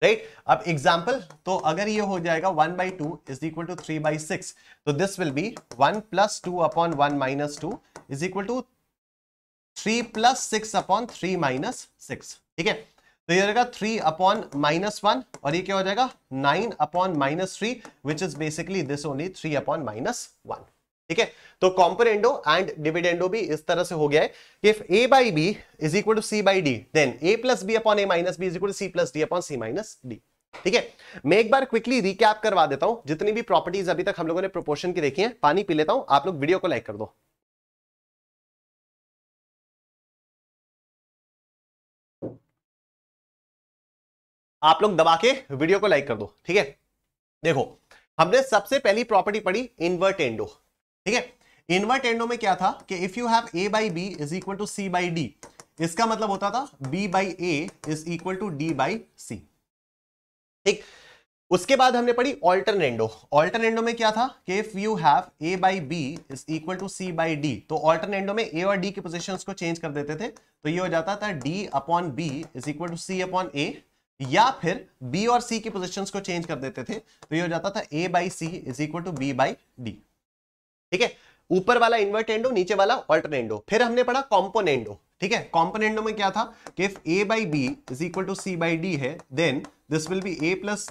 Speaker 2: right अब एग्जाम्पल तो अगर ये हो जाएगा one by two is equal to three by six तो this will be one plus two upon one minus two is equal to three plus six upon three minus six ठीक है तो ये रहेगा थ्री अपॉन माइनस वन और ये क्या हो जाएगा nine upon minus three which is basically this only three upon minus one ठीक है तो कॉम्पोनेंडो एंड डिविडेंडो भी इस तरह से हो गया है if A by B is equal to C by D then A plus B upon A minus B is equal to C plus D upon C minus D ठीक है मैं एक बार क्विकली रिकैप करवा देता हूं जितनी भी प्रॉपर्टीज अभी तक हम लोगों ने प्रोपोर्शन की देखी है पानी पी लेता हूं आप लोग वीडियो को लाइक कर दो आप लोग दबा के वीडियो को लाइक कर दो ठीक है देखो हमने सबसे पहली प्रॉपर्टी पढ़ी इन्वर्टेंडो ठीक है इनवर्ट एंडो में क्या था कि if you have A by B is equal to C by D इसका मतलब होता था B by A is equal to D by C ठीक उसके बाद हमने पढ़ी ऑल्टरनेंडो ऑल्टरनेंडो में क्या था कि if you have A by B is equal to C by D तो ऑल्टरनेंडो में ए और डी की पोजिशन को चेंज कर देते थे तो ये हो जाता था D upon B is equal to C upon A या फिर बी और सी की पोजिशन को चेंज कर देते थे तो ये हो जाता था A by C is equal to B by D ठीक है ऊपर वाला इन्वर्ट एंडो नीचे वाला ऑल्टर एंडो फिर हमने पढ़ा कॉम्पोनेंडो ठीक है कॉम्पोनेंडो में क्या था कि if A by B is equal to C by D है then this will be A plus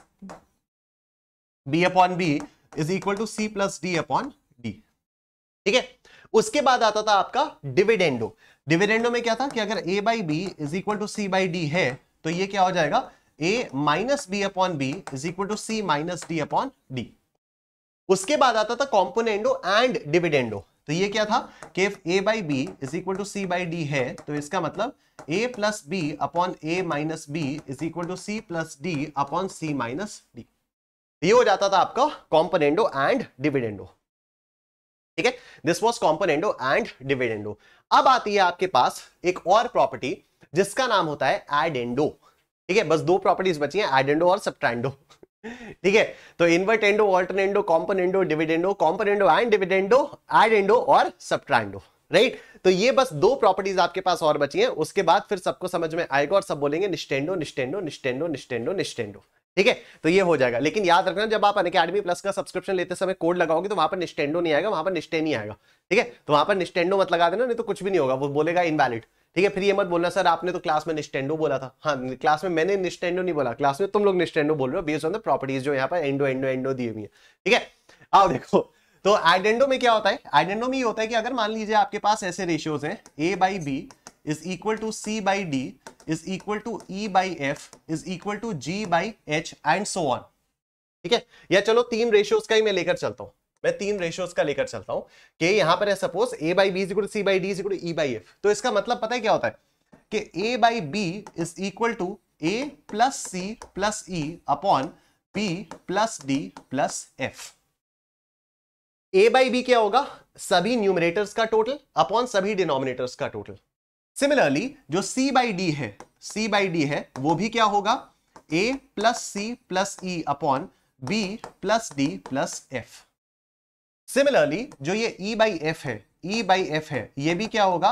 Speaker 2: B upon B is equal to C plus D upon D ठीक है उसके बाद आता था आपका डिविडेंडो डिविडेंडो में क्या था कि अगर A by B is equal to C by D है तो ये क्या हो जाएगा A minus B upon B is equal to C minus D upon D उसके बाद आता था कॉम्पोनेंडो एंड डिविडेंडो तो ये क्या था कि A by B is equal to C by D है तो इसका मतलब A plus B upon A minus B is equal to C plus D upon C minus D ये हो जाता था आपका कॉम्पोनेंडो एंड डिविडेंडो ठीक है this was componendo and dividendo अब आती है आपके पास एक और प्रॉपर्टी जिसका नाम होता है एडेंडो ठीक है बस दो प्रॉपर्टीज बची हैं एडेंडो और सब्ट्रैंडो ठीक है तो addendo alternendo componendo dividendo componendo and dividendo addendo और सब्ट्रैंडो राइट तो ये बस दो प्रॉपर्टीज आपके पास और बची हैं उसके बाद फिर सबको समझ में आएगा और सब बोलेंगे निस्टेंडो निस्टेंडो निस्टेंडो निस्टेंडो निस्टेंडो ठीक है तो ये हो जाएगा लेकिन याद रखना जब आप अनकेडमी प्लस का सब्सक्रिप्शन लेते समय कोड लगाओगे तो वहां पर निस्टेंडो नहीं आएगा वहां पर निस्टे नहीं आएगा ठीक है तो वहां पर निस्टेंडो मत लगा देना नहीं तो कुछ भी नहीं होगा वो बोलेगा इनवैलिड ठीक है फिर ये मत बोलना सर आपने तो क्लास में निस्टेंडो बोला था हाँ क्लास में मैंने निस्टेंडो नहीं बोला क्लास में तुम लोग निस्टेंडो बोल रहे हो बेस्ड ऑन द प्रॉपर्टीज जो यहाँ पर एंडो एंडो एंडो दिए हुई है ठीक है आओ देखो तो आइडेंडो में क्या होता है आइडेंडो में ये होता है कि अगर मान लीजिए आपके पास ऐसे रेशियोज हैं A by B is equal to C by D is equal to E by F is equal to G by H and so on. ठीक है या चलो तीन रेशियोज का ही मैं लेकर चलता हूं मैं तीन रेशियोज का लेकर चलता हूं कि यहां पर है suppose A by B equal C by D equal E by F तो इसका मतलब पता है क्या होता है कि a by B is equal to A plus C plus E upon B plus D plus F A by B क्या होगा सभी न्यूमरेटर्स का टोटल अपॉन सभी डिनोमिनेटर्स का टोटल सिमिलरली जो सी बाई डी है सी बाई डी है वो भी क्या होगा A plus C plus E upon B plus D plus F similarly जो ये ई बाई एफ है ई बाई एफ है ये भी क्या होगा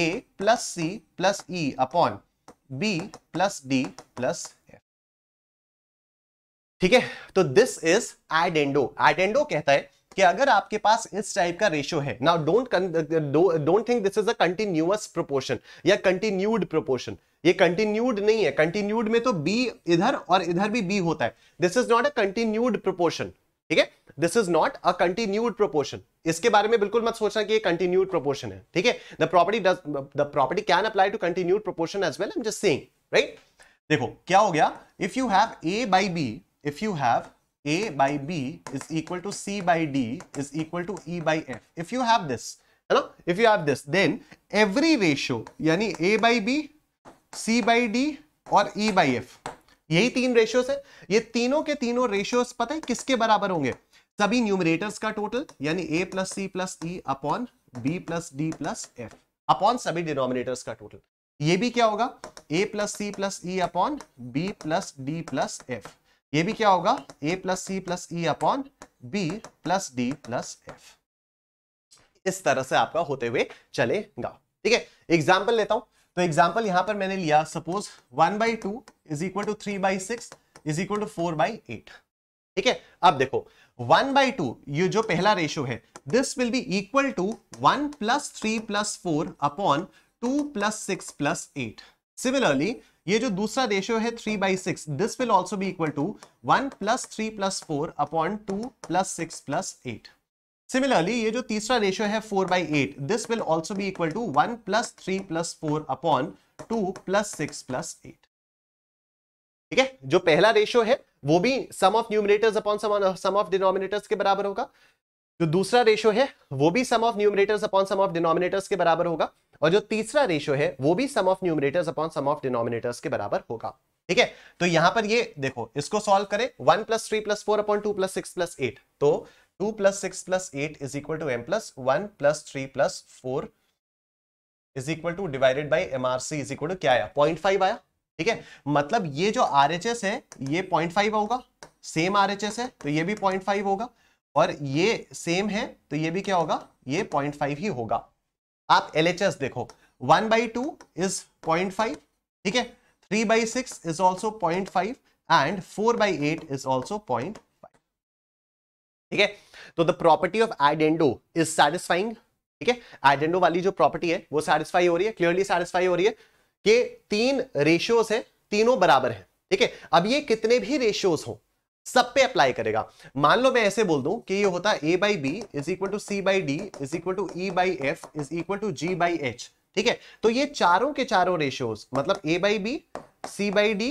Speaker 2: A plus C plus E upon B plus D plus F ठीक है तो दिस इज एडेंडो एडेंडो कहता है कि अगर आपके पास इस टाइप का रेशियो है now don't don't think this is a continuous proportion या कंटिन्यूड प्रोपोर्शन ये कंटिन्यूड नहीं है कंटिन्यूड में तो बी इधर और इधर भी बी होता है this is not a continued proportion ठीक है this is not a continued proportion इसके बारे में बिल्कुल मत सोचना कि ये कंटिन्यूड प्रोपोर्शन है ठीक है the property the property can apply to continued proportion as well am just saying right देखो क्या हो गया if you have A by B if you have A by B is equal to C by D is equal to E by F. If you have this, hello, if you have this, then every ratio, यानी A by B, C by D और E by F, यही तीन रेशियोज है ये तीनों के तीनों रेशियोज पता है किसके बराबर होंगे सभी न्यूमरेटर्स का टोटल यानी A plus C plus E upon B plus D plus F upon सभी डिनोमिनेटर्स का टोटल ये भी क्या होगा A plus C plus E upon B plus D plus F ये भी क्या होगा A plus C plus E upon B plus D plus F इस तरह से आपका होते हुए चलेगा ठीक है एग्जाम्पल लेता हूं तो एग्जाम्पल यहां पर मैंने लिया suppose one by two is equal to three by six is equal to four by eight ठीक है अब देखो वन बाई टू ये जो पहला रेशियो है this will be equal to one plus three plus four upon two plus six plus eight similarly ये जो दूसरा रेशियो है three by six this will also be equal to one plus three plus four upon two plus six plus eight similarly ये जो तीसरा रेशियो है four by eight this will also be equal to one plus three plus four upon two plus six plus eight ठीक है जो पहला रेशियो है वो भी sum of numerators upon sum of denominators के बराबर होगा जो दूसरा रेशियो है वो भी sum of numerators upon sum of denominators के बराबर होगा और जो तीसरा रेशियो है वो भी sum of numerators upon sum of denominators के बराबर होगा ठीक है तो यहां पर ये देखो इसको सॉल्व करें one plus three plus four upon two plus six plus eight तो two plus six plus eight is equal to M plus one plus three plus four is equal to divided by M R C is equal to क्या आया पॉइंट फाइव आया ठीक है मतलब ये जो आर एच एस है ये पॉइंट फाइव होगा सेम आर एच एस है तो ये भी पॉइंट फाइव होगा और ये सेम है तो ये भी क्या होगा ये पॉइंट फाइव ही होगा आप एल देखो one by two is point five ठीक है three by six is also point five and four by eight is also point five ठीक है तो the property of addendo is satisfying ठीक है एडेंडो वाली जो प्रॉपर्टी है वो सैटिस्फाई हो रही है क्लियरली सैटिस्फाई हो रही है कि तीन रेशियोज है तीनों बराबर है ठीक है अब ये कितने भी रेशियोज हो सब पे अप्लाई करेगा मान लो मैं ऐसे बोल दूं कि ये होता है A by B is equal to C by D is equal to E by F is equal to G by H ठीक है तो ये चारों के चारों रेशियोज मतलब A by B C by D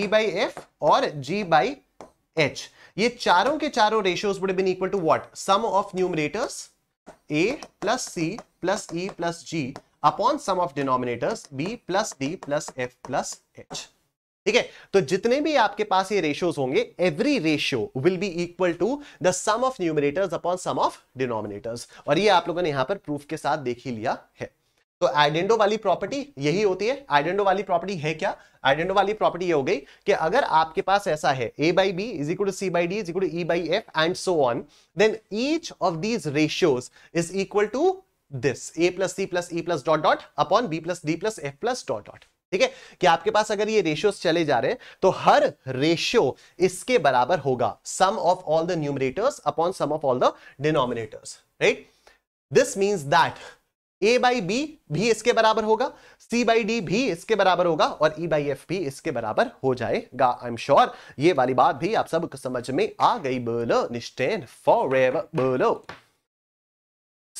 Speaker 2: E by F और जी बाई एच ये चारों के चारों ratios would been equal to what sum of numerators A plus C plus E plus G upon sum of denominators B plus D plus F plus H ठीक है तो जितने भी आपके पास ये रेशियोज होंगे every ratio will be equal to the sum of numerators upon sum of denominators और ये आप लोगों ने यहां पर प्रूफ के साथ देख ही लिया है तो आइडेंडो वाली प्रॉपर्टी यही होती है आइडेंडो वाली प्रॉपर्टी है क्या आइडेंडो वाली प्रॉपर्टी ये हो गई कि अगर आपके पास ऐसा है A by B is equal to C by D is equal to E by F and so on then each of these ratios is equal to this A plus C plus E plus dot dot upon B plus D plus F plus dot dot ठीक है कि आपके पास अगर ये रेशियोस चले जा रहे हैं तो हर रेशियो इसके बराबर होगा sum of all the numerators upon sum of all the denominators right this means that A by B भी इसके बराबर होगा सी बाई डी भी इसके बराबर होगा और ई बाई एफ भी इसके बराबर हो जाएगा आई एम श्योर ये वाली बात भी आप सब समझ में आ गई बोलो निश्चैन फॉर बोलो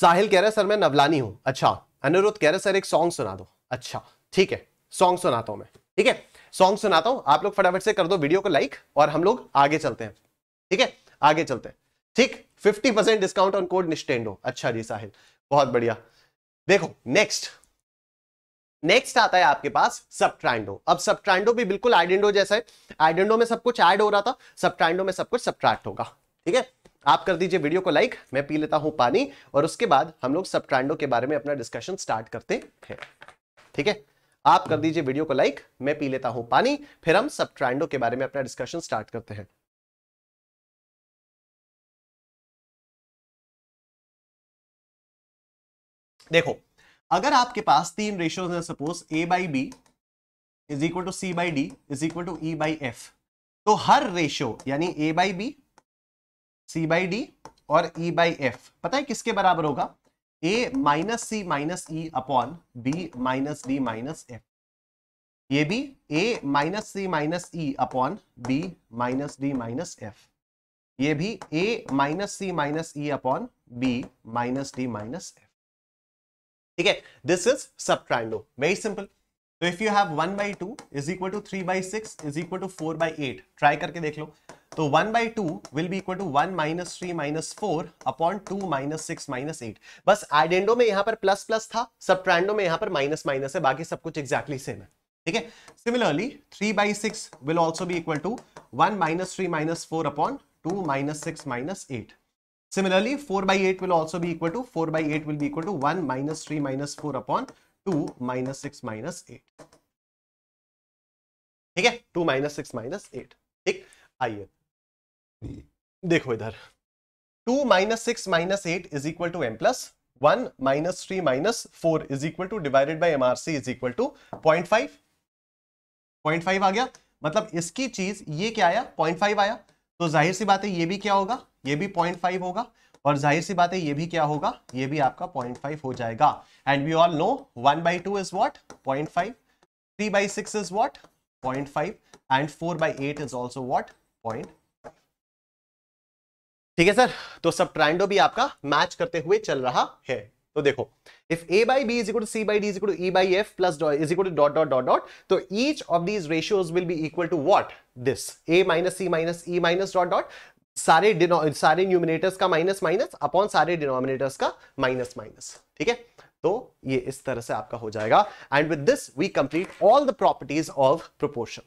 Speaker 2: साहिल कह रहे सर मैं नवलानी हूं अच्छा अनुरोध कह रहे सर एक सॉन्ग सुना दो अच्छा ठीक है सॉन्ग सुनाता हूं मैं ठीक है सॉन्ग सुनाता हूं आप लोग फटाफट से कर दो वीडियो को लाइक और हम लोग आगे चलते हैं ठीक है आगे चलते हैं ठीक 50% डिस्काउंट ऑन कोड निस्टेंडो अच्छा जी साहिल बहुत बढ़िया देखो नेक्स्ट नेक्स्ट आता है आपके पास सब ट्रांडो अब सब ट्रांडो भी बिल्कुल आइडेंडो जैसा है आइडेंडो में सब कुछ ऐड हो रहा था सब ट्रांडो में सब कुछ सब्ट्रैक्ट होगा ठीक है आप कर दीजिए वीडियो को लाइक मैं पी लेता हूं पानी और उसके बाद हम लोग सब्ट्रांडो के बारे में अपना डिस्कशन स्टार्ट करते हैं ठीक है थीके? आप कर दीजिए वीडियो को लाइक मैं पी लेता हूं पानी फिर हम सब ट्रेंडो के बारे में अपना डिस्कशन स्टार्ट करते हैं देखो अगर आपके पास तीन रेशियोज हैं suppose A by B is equal to C by D is equal to E by F तो हर रेशियो यानी A by B C by D और ई बाई एफ पता है किसके बराबर होगा A minus C minus E upon B minus D minus F ये भी A minus C minus E upon B minus D minus F ये भी A minus C minus E upon B minus D minus F ठीक है this is sub subtrahendo very simple तो if you have one by two is equal to three by six is equal to four by eight try करके देख लो तो one by two will be equal to one minus three minus four upon two minus six minus eight बस एडेंडो में यहां पर प्लस प्लस था सब सब्ट्रैंडो में यहां पर माइनस माइनस है बाकी सब कुछ एक्जैक्टली सेम है ठीक है similarly three by six will also be equal to one minus three minus four upon two minus six minus eight similarly four by eight will also be equal to four by eight will be equal to one minus three minus four upon two minus six minus eight ठीक है two minus six minus eight ठीक आइए देखो इधर two minus six minus eight is equal to M plus one minus three minus four is equal to divided by M R C is equal to point five point five आ गया मतलब इसकी चीज ये क्या आया पॉइंट फाइव आया तो जाहिर सी बात है ये भी क्या होगा ये भी पॉइंट फाइव होगा और जाहिर सी बात है ये भी क्या होगा ये भी आपका पॉइंट फाइव हो जाएगा and we all know one by two is what point five three by six is what point five and four by eight is also what point ठीक है सर तो सब ट्राइंडो भी आपका मैच करते हुए चल रहा है तो देखो if A by B is C by D is E by F plus is dot dot dot dot तो each of these ratios will be equal to what this A minus C minus E minus dot dot सारे सारे न्यूमिनेटर्स का माइनस माइनस अपॉन सारे डिनोमिनेटर्स का माइनस माइनस ठीक है तो ये इस तरह से आपका हो जाएगा and with this we complete all the properties of proportion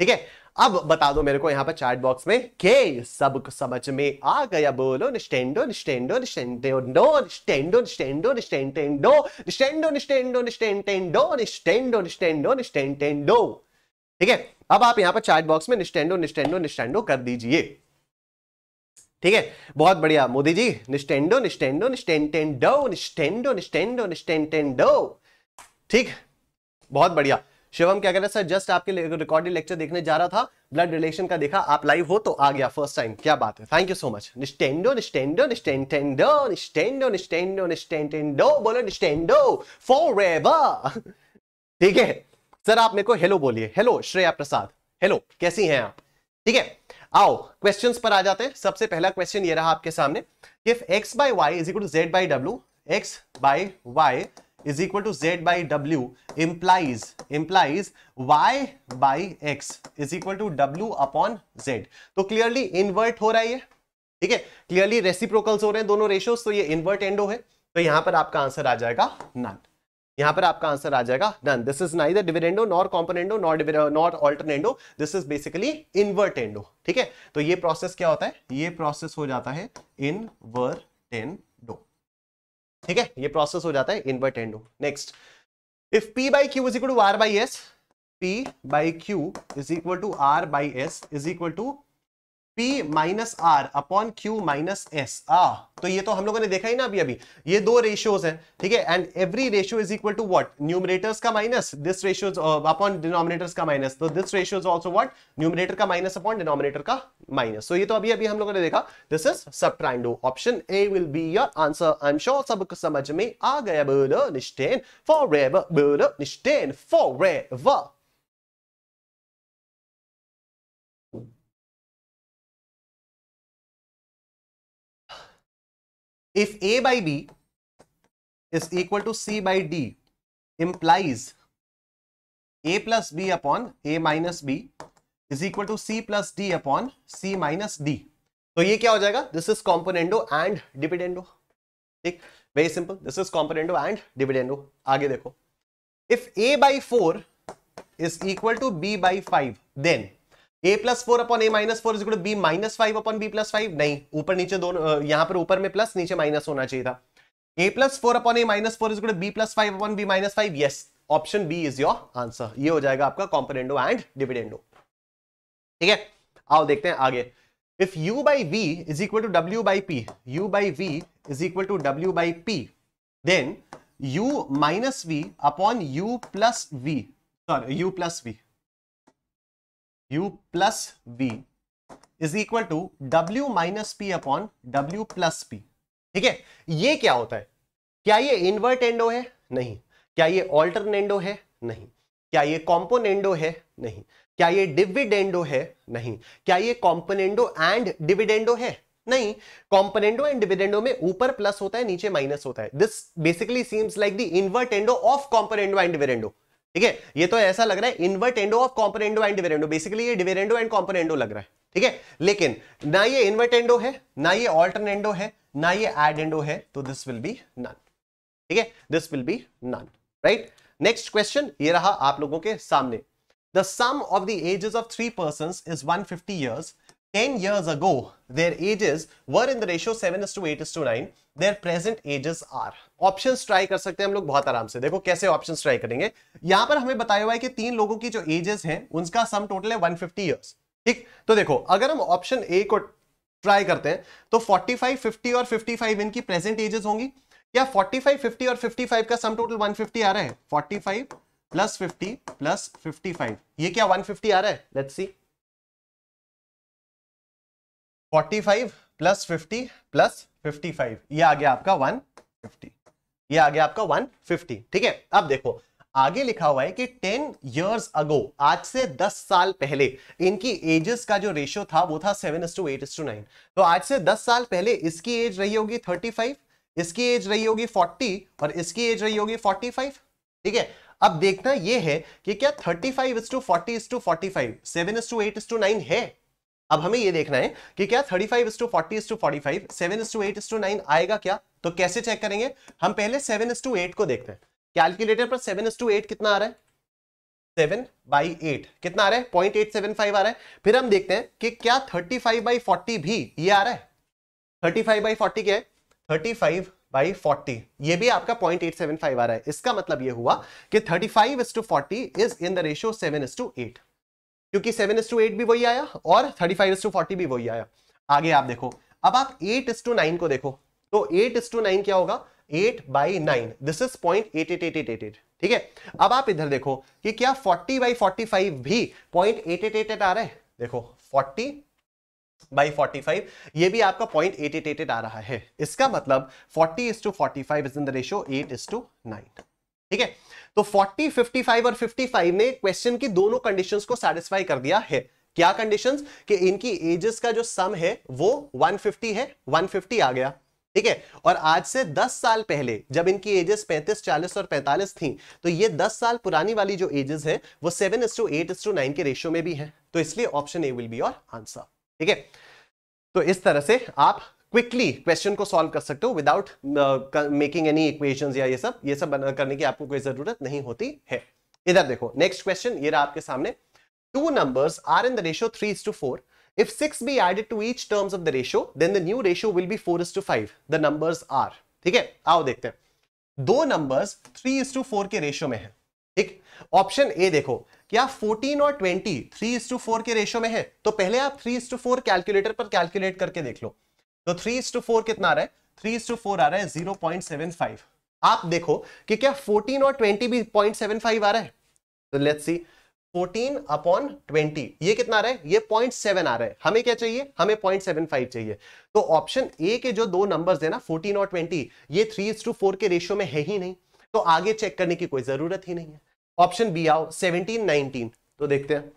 Speaker 2: ठीक है अब बता दो मेरे को यहाँ पर चैट बॉक्स में के सब समझ में आ गया बोलो निस्टेंडो निस्टेंडो निस्टेंडो निस्टेंडो निस्टेंडो निस्टेंटेंडो निस्टेंडो निस्टेंडो निस्टेंटेंडो निस्टेंडो निस्टेंडो निस्टेंटेंडो ठीक है अब आप यहाँ पर चैट बॉक्स में निस्टेंडो निस्टेंडो निस्टेंडो कर दीजिए ठीक है बहुत बढ़िया मोदी जी निस्टेंडो निस्टेंडो निस्टेंटेंडो निस्टेंडो निस्टेंडो निस्टेंटेंडो ठीक बहुत बढ़िया शिवम क्या कह रहे हैं सर जस्ट आपके रिकॉर्डेड लेक्चर देखने जा रहा था ब्लड रिलेशन का देखा आप लाइव हो तो आ गया फर्स्ट टाइम क्या बात है थैंक यू सो मच निस्टेंडो निस्टेंडो निस्टेंटेंडो निस्टेंडो निस्टेंडो निस्टेंटेंडो बोलो निस्टेंडो फॉरएवर ठीक है सर आप मेरे को हेलो बोलिए हेलो श्रेया प्रसाद हेलो कैसी हैं आप ठीक है आओ क्वेश्चंस पर आ जाते हैं सबसे पहला क्वेश्चन ये रहा आपके सामने if X by Y is equal to Z by W X by Y is equal to z by w implies implies y by x is equal to w upon z तो क्लियरली इन्वर्ट हो रहा है ये ठीक है क्लियरली रेसिप्रोकल्स हो रहे हैं दोनों रेशियोज तो ये इन्वर्ट एंडो है तो यहां पर आपका आंसर आ जाएगा नन यहां पर आपका आंसर आ जाएगा none this is neither dividendo nor componendo not not alternendo this is basically endo ठीक है तो ये प्रोसेस क्या होता है ये प्रोसेस हो जाता है इनवर्टेंडो ठीक है ये प्रोसेस हो जाता है invert and next if P by Q is equal to R by S P by Q is equal to R by S is equal to P minus R upon Q minus S आ तो ये तो हम लोगों ने देखा ही ना अभी अभी ये दो रेशियोज हैं ठीक है and every ratio is equal to what numerators का minus this ratios upon denominators का माइनस तो this ratios also what numerator का माइनस अपॉन डिनोमिनेटर का माइनस तो ये तो अभी अभी हम लोगों ने देखा this is subtrahendo option A will be your answer I am sure सब समझ में आ गया बोलो निश्चय फॉर फॉरएवर बोलो निश्चय for forever
Speaker 1: if A by B is
Speaker 2: equal to C by D implies A plus B upon A minus B is equal to C plus D upon C minus D तो ये क्या हो जाएगा this is componendo and dividendo ठीक very simple this is componendo and dividendo आगे देखो if A by four is equal to B by five then A plus four upon A minus four is B minus five upon B plus five नहीं ऊपर नीचे दोनों यहां पर ऊपर में प्लस नीचे माइनस होना चाहिए था A plus four upon A minus four is B plus five upon B minus five yes option B is your answer ये हो जाएगा आपका कॉम्पोनेंडो एंड डिविडेंडो ठीक है आओ देखते हैं आगे if U by V is equal to W by P U by V is equal to W by P then U minus V upon U plus V sorry U plus V u plus v is equal to w minus P upon w plus P ठीक है ये क्या होता है क्या ये इनवर्ट एंडो है नहीं क्या ये ऑल्टरनेंडो है नहीं क्या ये कॉम्पोनेंडो है नहीं क्या ये डिविडेंडो है नहीं क्या ये कॉम्पोनेंडो एंड डिविडेंडो है नहीं कॉम्पोनेंडो एंड डिविडेंडो में ऊपर प्लस होता है नीचे माइनस होता है this basically seems like the invertendo of componendo and dividendo ठीक है ये तो ऐसा लग रहा है invertendo of componendo and dividendo basically ये डिवेरेंडो एंड कॉम्पोनेंडो लग रहा है ठीक है लेकिन ना ये इनवर्ट एंडो है ना ये ऑल्टरनेंडो है ना ये एंडो है तो दिस विल बी नन ठीक है this will be none right next question ये रहा आप लोगों के सामने the sum of the ages of three person is fifty years 10 years ago, their ages were in the ratio 7 is to 8 is to 9. Their present ages are. Options try कर सकते हैं हम लोग बहुत आराम से देखो कैसे options try करेंगे यहां पर हमें बताया हुआ है कि तीन लोगों की जो ages हैं उनका sum total है 150 years. ठीक तो देखो अगर हम ऑप्शन ए को ट्राई करते हैं तो 45, 50 और 55 इनकी प्रेजेंट एजेस होंगी क्या 45, 50 और 55 का सम टोटल 150 आ रहा है 45 प्लस फिफ्टी प्लस 55 ये क्या 150 आ रहा है let's see forty five plus fifty plus fifty five यह आ गया आपका वन फिफ्टी ये आ गया आपका वन फिफ्टी ठीक है अब देखो आगे लिखा हुआ है कि टेन इयर्स अगो आज से दस साल पहले इनकी एजेस का जो रेशियो था वो था सेवन 7 टू 8 टू 9 तो आज से दस साल पहले इसकी एज रही होगी थर्टी फाइव इसकी एज रही होगी फोर्टी और इसकी एज रही होगी फोर्टी फाइव ठीक है अब देखना ये है कि क्या thirty five is to forty is to 45 7 is to eight is to nine है अब हमें ये देखना है कि क्या 35 five is to forty is to forty five seven is to eight is to nine आएगा क्या तो कैसे चेक करेंगे हम पहले सेवन इस टू एट को देखते हैं कैलकुलेटर पर सेवन इस टू एट कितना आ रहा है सेवन बाई एट कितना आ रहा है पॉइंट एट सेवन फाइव आ रहा है फिर हम देखते हैं कि क्या थर्टी फाइव बाई फोर्टी भी ये आ रहा है थर्टी फाइव बाई फोर्टी क्या है थर्टी फाइव बाई फोर्टी ये भी आपका पॉइंट एट सेवन फाइव आ रहा है इसका मतलब ये हुआ कि thirty five is to forty is in the ratio seven is to eight क्योंकि सेवन एस टू एट भी वही आया और thirty five is to forty भी वही आया आगे आप देखो अब आप एट एस टू नाइन को देखो तो एट एस टू नाइन क्या होगा eight by nine this is point eight eight eight eight eight eight ठीक है अब आप इधर देखो कि क्या फोर्टी बाई फोर्टी फाइव भी point eight eight eight eight आ रहा है देखो फोर्टी बाई 45 ये भी आपका point eight eight eight eight आ रहा है इसका मतलब 40 is to 45 is in the ratio 8 is to 9 ठीक है तो 40, 55 और 55 ने क्वेश्चन की दोनों कंडीशंस को सेटिस्फाई कर दिया है क्या कंडीशंस कि इनकी एजेस का जो सम है वो 150 है 150 आ गया ठीक है और आज से 10 साल पहले जब इनकी एजेस 35, 40 और 45 थी तो ये 10 साल पुरानी वाली जो एजेस है वो seven is to eight is to nine के रेशियो में भी है तो इसलिए ऑप्शन ए विल बी और आंसर ठीक है तो इस तरह से आप क्विकली क्वेश्चन को सॉल्व कर सकते हो विदाउट मेकिंग एनी इक्वेशन या ये सब ये सब करने की आपको कोई जरूरत नहीं होती है इधर देखो नेक्स्ट क्वेश्चन ये रहा आपके सामने two numbers are in the ratio three to four 4. If 6 be added to each terms of the ratio, then the new ratio will be 4 is to 5. The numbers are. ठीक है आओ देखते हैं दो नंबर्स 3 is to 4 के रेशियो में है ठीक ऑप्शन ए देखो क्या 14 और 20 3 is to 4 के रेशियो में है तो पहले आप 3 is to 4 कैलकुलेटर पर कैलकुलेट करके देख लो तो थ्री इज टू फोर कितना आ रहा है थ्री इज टू फोर आ रहा है जीरो पॉइंट सेवन फाइव आप देखो कि क्या फोर्टीन और ट्वेंटी भी पॉइंट सेवन फाइव आ रहा है तो लेट्स सी 14 अपॉन 20 ये कितना आ रहा है ये 0.7 आ रहा है हमें क्या चाहिए हमें 0.75 चाहिए तो ऑप्शन ए के जो दो नंबर्स है ना 14 और 20 ये 3 टू फोर के रेशियो में है ही नहीं तो आगे चेक करने की कोई जरूरत ही नहीं है ऑप्शन बी आओ 17 19 तो देखते हैं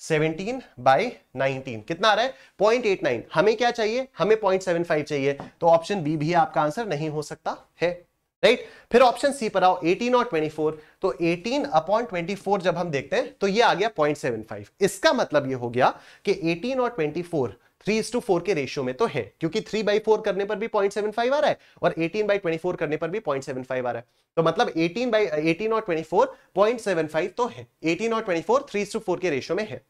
Speaker 2: सेवनटीन बाई नाइनटीन कितना आ रहा है पॉइंट एट नाइन हमें क्या चाहिए हमें पॉइंट सेवन फाइव चाहिए तो ऑप्शन बी भी आपका आंसर नहीं हो सकता है राइट फिर ऑप्शन सी पर आओ एटीन और ट्वेंटी फोर तो एटीन अपॉन ट्वेंटी फोर जब हम देखते हैं तो ये आ गया पॉइंट सेवन फाइव इसका मतलब ये हो गया कि एटीन और twenty four three is to four के रेशियो में तो है क्योंकि थ्री बाई फोर करने पर भी पॉइंट सेवन फाइव आ रहा है और एटीन बाई ट्वेंटी फोर करने पर भी पॉइंट सेवन फाइव आ रहा है तो मतलब एटीन बाई एटीन और twenty four point seven five तो है एटीन और twenty four three to four के रेशियो में है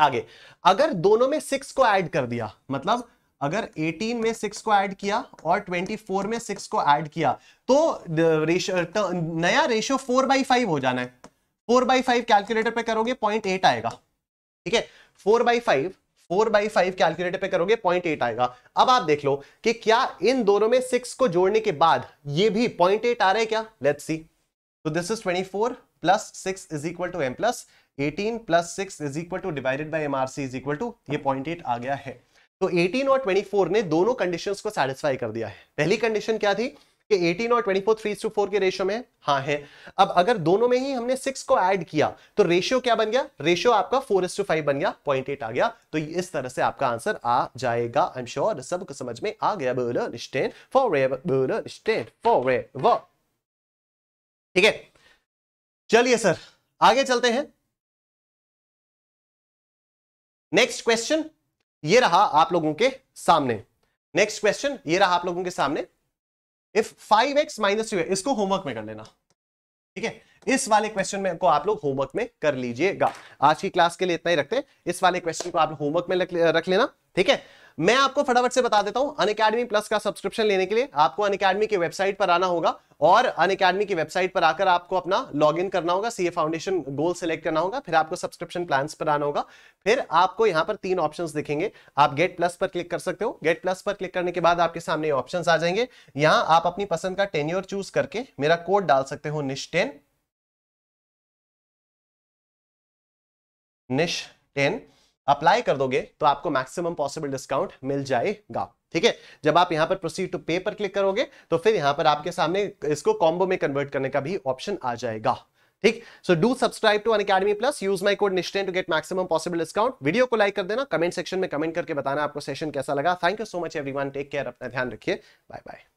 Speaker 2: आगे अगर दोनों में सिक्स को ऐड कर दिया मतलब अगर 18 में 6 को ऐड किया और 24 में 6 को ऐड किया तो रेशो तो नया रेशो 4 बाई फाइव हो जाना है 4 बाई फाइव कैलकुलेटर पे करोगे 0.8 आएगा ठीक है 4 by five four by five calculator पे करोगे पॉइंट एट आएगा अब आप देख लो कि क्या इन दोनों में सिक्स को जोड़ने के बाद ये भी पॉइंट एट आ रहा है क्या लेट सी तो this is twenty four plus six is equal to M plus eighteen plus six is equal to divided by M R C is equal to ये पॉइंट एट आ गया है तो 18 और 24 ने दोनों कंडीशंस को सेटिस्फाई कर दिया है पहली कंडीशन क्या थी कि 18 और 24 थ्री टू फोर के रेशियो में हाँ है अब अगर दोनों में ही हमने सिक्स को ऐड किया तो रेशियो क्या बन गया रेशियो आपका फोर टू फाइव बन गया पॉइंट एट आ गया तो इस तरह से आपका आंसर आ जाएगा आई एम श्योर सबको समझ में आ गया बोलो बोलो ठीक है चलिए सर आगे चलते हैं नेक्स्ट क्वेश्चन ये रहा आप लोगों के सामने नेक्स्ट क्वेश्चन ये रहा आप लोगों के सामने if five x minus two इसको होमवर्क में कर लेना ठीक है इस वाले क्वेश्चन में को आप लोग होमवर्क में कर लीजिएगा आज की क्लास के लिए इतना ही रखते हैं इस वाले क्वेश्चन को आप होमवर्क में रख लेना ठीक है मैं आपको फटाफट से बता देता हूं अन अकेडमी प्लस का सब्सक्रिप्शन लेने के लिए आपको अन अकेडमी की वेबसाइट पर आना होगा और अन अकेडमी की वेबसाइट पर आकर आपको अपना लॉग इन करना होगा सीए फाउंडेशन गोल सेलेक्ट करना होगा फिर आपको सब्सक्रिप्शन प्लान पर आना होगा फिर आपको यहां पर तीन ऑप्शन दिखेंगे आप गेट प्लस पर क्लिक कर सकते हो गेट प्लस पर क्लिक करने के बाद आपके सामने ऑप्शन आ जाएंगे यहां आप अपनी पसंद का टेन्योर चूज करके मेरा कोड डाल सकते हो निश टेन निश टेन अप्लाई कर दोगे तो आपको मैक्सिमम पॉसिबल डिस्काउंट मिल जाएगा ठीक है जब आप यहां पर प्रोसीड टू पे पर क्लिक करोगे तो फिर यहां पर आपके सामने इसको कॉम्बो में कन्वर्ट करने का भी ऑप्शन आ जाएगा ठीक so do subscribe to Unacademy plus use my code Nishchay to get maximum possible discount video को लाइक कर देना कमेंट सेक्शन में कमेंट करके बताना आपको सेशन कैसा लगा thank you so much everyone take care अपना ध्यान रखिए बाय बाय